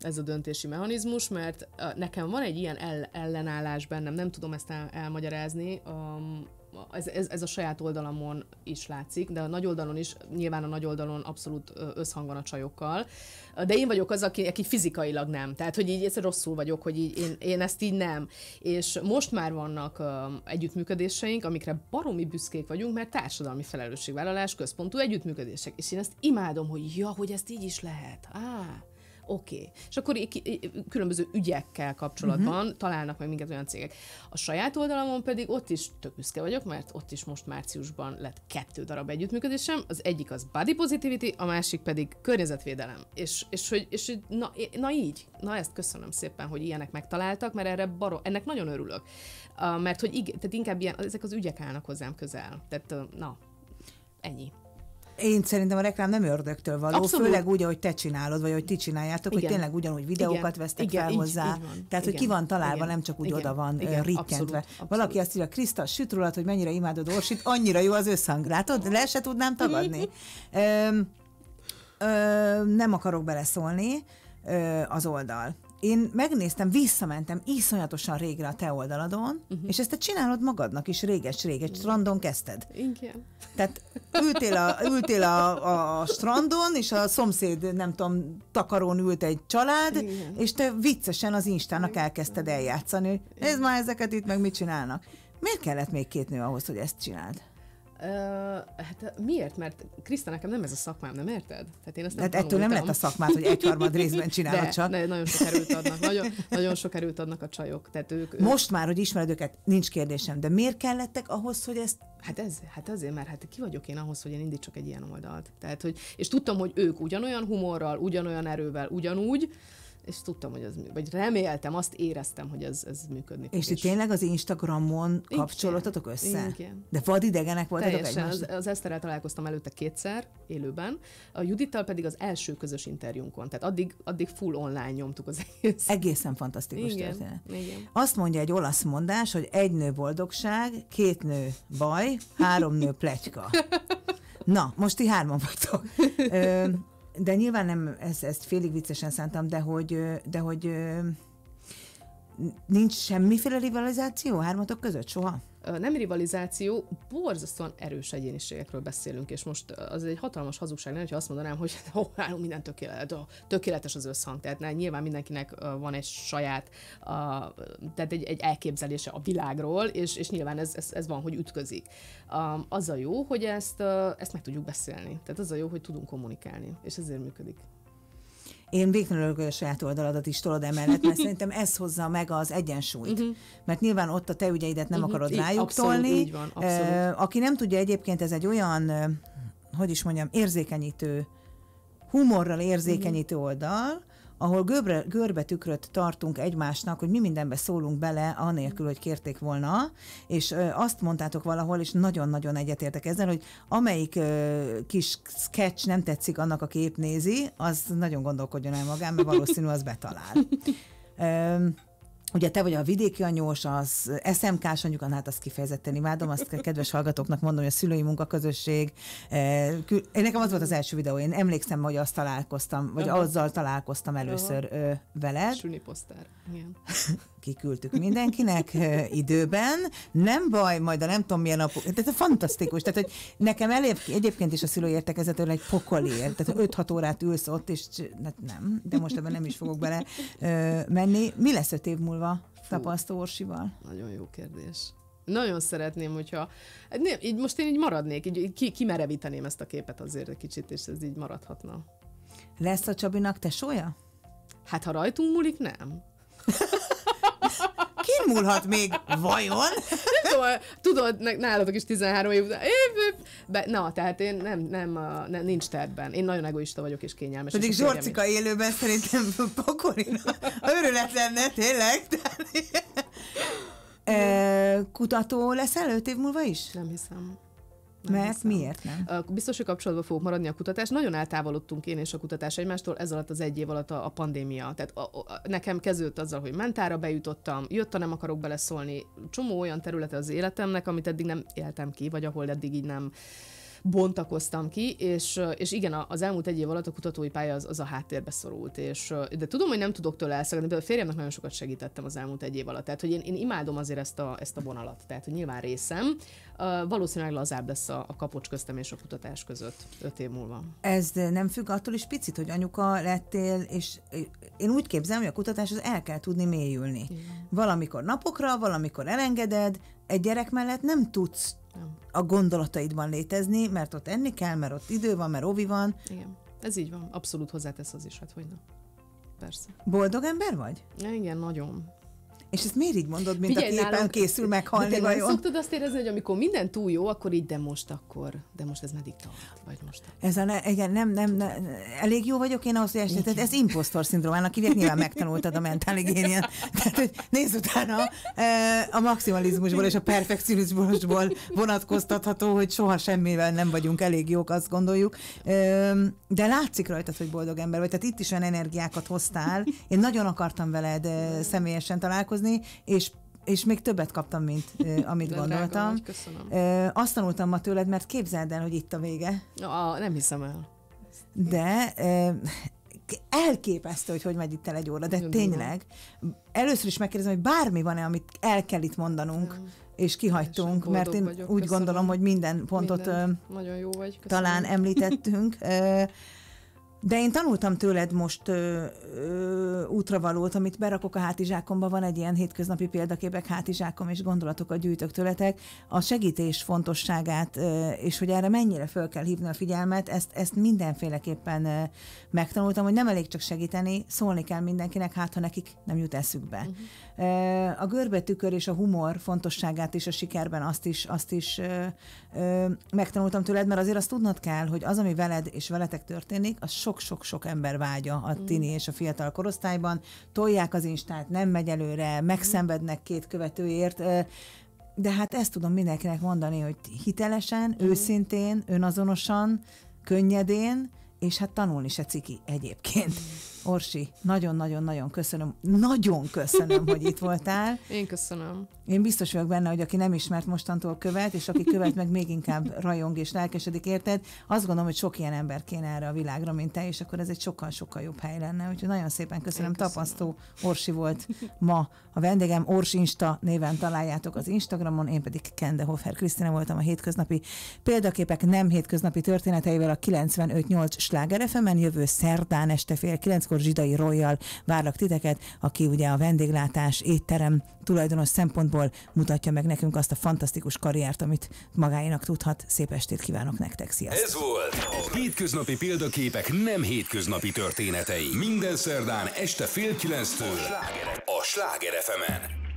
ez a döntési mechanizmus, mert nekem van egy ilyen ellenállás bennem, nem tudom ezt el, elmagyarázni, um, ez, ez, ez a saját oldalamon is látszik, de a nagy oldalon is, nyilván a nagy oldalon abszolút összhang van a csajokkal. De én vagyok az, aki, aki fizikailag nem. Tehát, hogy így egyszerűen rosszul vagyok, hogy így, én, én ezt így nem. És most már vannak um, együttműködéseink, amikre baromi büszkék vagyunk, mert társadalmi felelősségvállalás, központú együttműködések. És én ezt imádom, hogy ja, hogy ezt így is lehet. Ah oké. Okay. És akkor különböző ügyekkel kapcsolatban uh-huh. találnak meg minket olyan cégek. A saját oldalamon pedig ott is tök büszke vagyok, mert ott is most márciusban lett kettő darab együttműködésem, az egyik az body positivity, a másik pedig környezetvédelem. És, és hogy és, na, na így, na ezt köszönöm szépen, hogy ilyenek megtaláltak, mert erre baro, ennek nagyon örülök. Uh, mert hogy igen, tehát inkább ilyen, ezek az ügyek állnak hozzám közel. Tehát uh, na, ennyi. Én szerintem a reklám nem ördögtől való, Abszolút. főleg úgy, ahogy te csinálod, vagy hogy ti csináljátok, Igen. hogy tényleg ugyanúgy videókat vesztek Igen, fel így, hozzá. Így van. Tehát, Igen. hogy ki van találva, Igen. nem csak úgy Igen. oda van rikkentve. Valaki azt írja, Kriszta, sütrulat, hogy mennyire imádod Orsit, annyira jó az összhang. Látod, le se tudnám tagadni. *laughs* Öm, ö, nem akarok beleszólni ö, az oldal én megnéztem, visszamentem iszonyatosan régre a te oldaladon, uh-huh. és ezt te csinálod magadnak is réges-réges, strandon kezdted. Igen. Tehát ültél, a, ültél a, a strandon, és a szomszéd, nem tudom, takarón ült egy család, Igen. és te viccesen az Instának Igen. elkezdted eljátszani, hogy nézd már ezeket itt, meg mit csinálnak. Miért kellett még két nő ahhoz, hogy ezt csináld? Uh, hát miért? Mert Kriszta, nekem nem ez a szakmám, nem érted? Tehát én ezt nem hát ettől nem lett a szakmát, hogy egyharmad részben *laughs* csinálod de, csak. De, nagyon sok erőt adnak, nagyon, nagyon sok erőt adnak a csajok. Tehát ők, ők... Most már, hogy ismered őket, nincs kérdésem, de miért kellettek ahhoz, hogy ezt Hát, ez, hát azért, mert hát ki vagyok én ahhoz, hogy én indítsak egy ilyen oldalt. Tehát, hogy, és tudtam, hogy ők ugyanolyan humorral, ugyanolyan erővel, ugyanúgy, és tudtam, hogy ez, vagy reméltem, azt éreztem, hogy ez, ez működni fog. És ti tényleg az Instagramon kapcsolódtatok össze? Igen. De vadidegenek voltatok Teljesen, Az, az Eszterrel találkoztam előtte kétszer, élőben, a Judittal pedig az első közös interjúnkon, tehát addig, addig full online nyomtuk az egész. Egészen fantasztikus igen, történet. Igen. Azt mondja egy olasz mondás, hogy egy nő boldogság, két nő baj, három nő plegyka. *laughs* Na, most ti hárman vagytok de nyilván nem ezt, ezt félig viccesen szántam, de hogy, de hogy nincs semmiféle rivalizáció hármatok között soha? nem rivalizáció, borzasztóan erős egyéniségekről beszélünk, és most az egy hatalmas hazugság lenne, hogyha azt mondanám, hogy *laughs* ó, nálunk minden tökéletes, tökéletes az összhang, tehát ne, nyilván mindenkinek van egy saját, a, tehát egy, egy elképzelése a világról, és, és nyilván ez, ez, ez van, hogy ütközik. A, az a jó, hogy ezt, ezt meg tudjuk beszélni, tehát az a jó, hogy tudunk kommunikálni, és ezért működik én végtelenül örülök, hogy a saját oldaladat is tolod emellett, mert szerintem ez hozza meg az egyensúlyt. Uh-huh. Mert nyilván ott a te ügyeidet nem uh-huh. akarod rájuk abszolút, tolni. Így van, Aki nem tudja, egyébként ez egy olyan, hogy is mondjam, érzékenyítő, humorral érzékenyítő uh-huh. oldal, ahol göbre, görbe tükröt tartunk egymásnak, hogy mi mindenbe szólunk bele, anélkül, hogy kérték volna, és ö, azt mondtátok valahol, és nagyon-nagyon egyetértek ezzel, hogy amelyik ö, kis sketch nem tetszik annak, aki épp nézi, az nagyon gondolkodjon el magán, mert valószínű az betalál. *laughs* Ö, Ugye te vagy a vidéki anyós, az SMK-s anyukan, hát azt kifejezetten imádom, azt *laughs* kedves hallgatóknak mondom, hogy a szülői munkaközösség. Eh, én Nekem az volt az első videó, én emlékszem, hogy azt találkoztam, vagy Aha. azzal találkoztam először Aha. veled. Suni posztár. Igen. *laughs* kiküldtük mindenkinek időben. Nem baj, majd a nem tudom milyen nap. Tehát ez fantasztikus. Tehát, hogy nekem elég, egyébként is a szülő értekezetől egy pokol ér. Tehát 5-6 órát ülsz ott, és hát nem, de most ebben nem is fogok bele menni. Mi lesz 5 év múlva tapasztó Orsival? Nagyon jó kérdés. Nagyon szeretném, hogyha... Hát nem, így most én így maradnék, így, így ki, kimerevíteném ezt a képet azért egy kicsit, és ez így maradhatna. Lesz a Csabinak tesója? Hát ha rajtunk múlik, nem. *laughs* Ki múlhat még vajon? tudom, tudod, nálatok is 13 év után. na, tehát én nem, nem, nem, nincs tervben. Én nagyon egoista vagyok és kényelmes. Pedig Zsorcika élőben szerintem pokorina. Örület lenne, tényleg. Tehát... E, kutató lesz előtt év múlva is? Nem hiszem. Nem Mert hiszem. miért nem? Biztos, hogy kapcsolatban fogok maradni a kutatás. Nagyon eltávolodtunk én és a kutatás egymástól ez alatt az egy év alatt a, a pandémia. Tehát a, a, nekem kezdődött azzal, hogy mentára bejutottam, jött a nem akarok beleszólni. Csomó olyan területe az életemnek, amit eddig nem éltem ki, vagy ahol eddig így nem bontakoztam ki, és, és igen, az elmúlt egy év alatt a kutatói pálya az, az a háttérbe szorult, és, de tudom, hogy nem tudok tőle elszakadni, de a férjemnek nagyon sokat segítettem az elmúlt egy év alatt, tehát hogy én, én imádom azért ezt a, ezt a vonalat, tehát hogy nyilván részem, valószínűleg lazább lesz a, a kapocs köztem és a kutatás között öt év múlva. Ez nem függ attól is picit, hogy anyuka lettél, és én úgy képzelem, hogy a kutatás az el kell tudni mélyülni. Igen. Valamikor napokra, valamikor elengeded, egy gyerek mellett nem tudsz nem. a gondolataidban létezni, mert ott enni kell, mert ott idő van, mert ovi van. Igen, ez így van. Abszolút hozzátesz az is, hát hogy nem. Persze. Boldog ember vagy? Igen, nagyon. És ezt miért így mondod, mint Figyelj, aki éppen készül meghalni vajon? Szoktad azt érezni, hogy amikor minden túl jó, akkor így, de most akkor, de most ez meddig tart, vagy most. Ez a, ne, igen, nem, nem, ne, elég jó vagyok én ahhoz, hogy eset, tehát ez impostor szindrómának hívják, nyilván megtanultad a mentálhigiéniát. *laughs* Tehát, hogy nézz utána, a maximalizmusból és a perfekcionizmusból vonatkoztatható, hogy soha semmivel nem vagyunk elég jók, azt gondoljuk. De látszik rajtad, hogy boldog ember vagy. Tehát itt is olyan energiákat hoztál. Én nagyon akartam veled személyesen találkozni, dolgozni, és és még többet kaptam, mint uh, *laughs* amit De gondoltam. Vagy, köszönöm. Uh, azt tanultam ma tőled, mert képzeld el, hogy itt a vége. No, nem hiszem el. De uh, elképesztő, hogy hogy megy itt el egy óra, de Jön, tényleg. Először is megkérdezem, hogy bármi van-e, amit el kell itt mondanunk, nem. és kihagytunk, mert én vagyok, úgy köszönöm. gondolom, hogy minden pontot Mindent. Nagyon jó vagy, talán említettünk. *laughs* De én tanultam tőled most ö, ö, útravalót, amit berakok a hátizsákomba, van egy ilyen hétköznapi példaképek hátizsákom, és gondolatokat gyűjtök tőletek. A segítés fontosságát, ö, és hogy erre mennyire föl kell hívni a figyelmet, ezt, ezt mindenféleképpen ö, megtanultam, hogy nem elég csak segíteni, szólni kell mindenkinek, hát ha nekik nem jut eszükbe. Uh-huh a görbetükör és a humor fontosságát is a sikerben azt is, azt is megtanultam tőled, mert azért azt tudnod kell, hogy az, ami veled és veletek történik, az sok-sok-sok ember vágya a mm. tini és a fiatal korosztályban. Tolják az instát, nem megy előre, megszenvednek két követőért de hát ezt tudom mindenkinek mondani, hogy hitelesen, mm. őszintén, önazonosan, könnyedén, és hát tanulni se ciki egyébként. Mm. Orsi, nagyon-nagyon-nagyon köszönöm, nagyon köszönöm, hogy itt voltál. *laughs* Én köszönöm. Én biztos vagyok benne, hogy aki nem ismert mostantól követ, és aki követ, meg még inkább rajong és lelkesedik, érted? Azt gondolom, hogy sok ilyen ember kéne erre a világra, mint te, és akkor ez egy sokkal-sokkal jobb hely lenne. Úgyhogy nagyon szépen köszönöm. köszönöm. Tapasztó Orsi volt ma a vendégem. Ors Insta néven találjátok az Instagramon, én pedig Kende Hofer Krisztina voltam a hétköznapi példaképek nem hétköznapi történeteivel a 958 sláger jövő szerdán este fél 9 Máskor Zsidai royal várlak titeket, aki ugye a vendéglátás, étterem tulajdonos szempontból mutatja meg nekünk azt a fantasztikus karriert, amit magáénak tudhat. Szép estét kívánok nektek, sziasztok! Ez volt a hétköznapi példaképek nem hétköznapi történetei. Minden szerdán este fél kilenctől a Sláger fm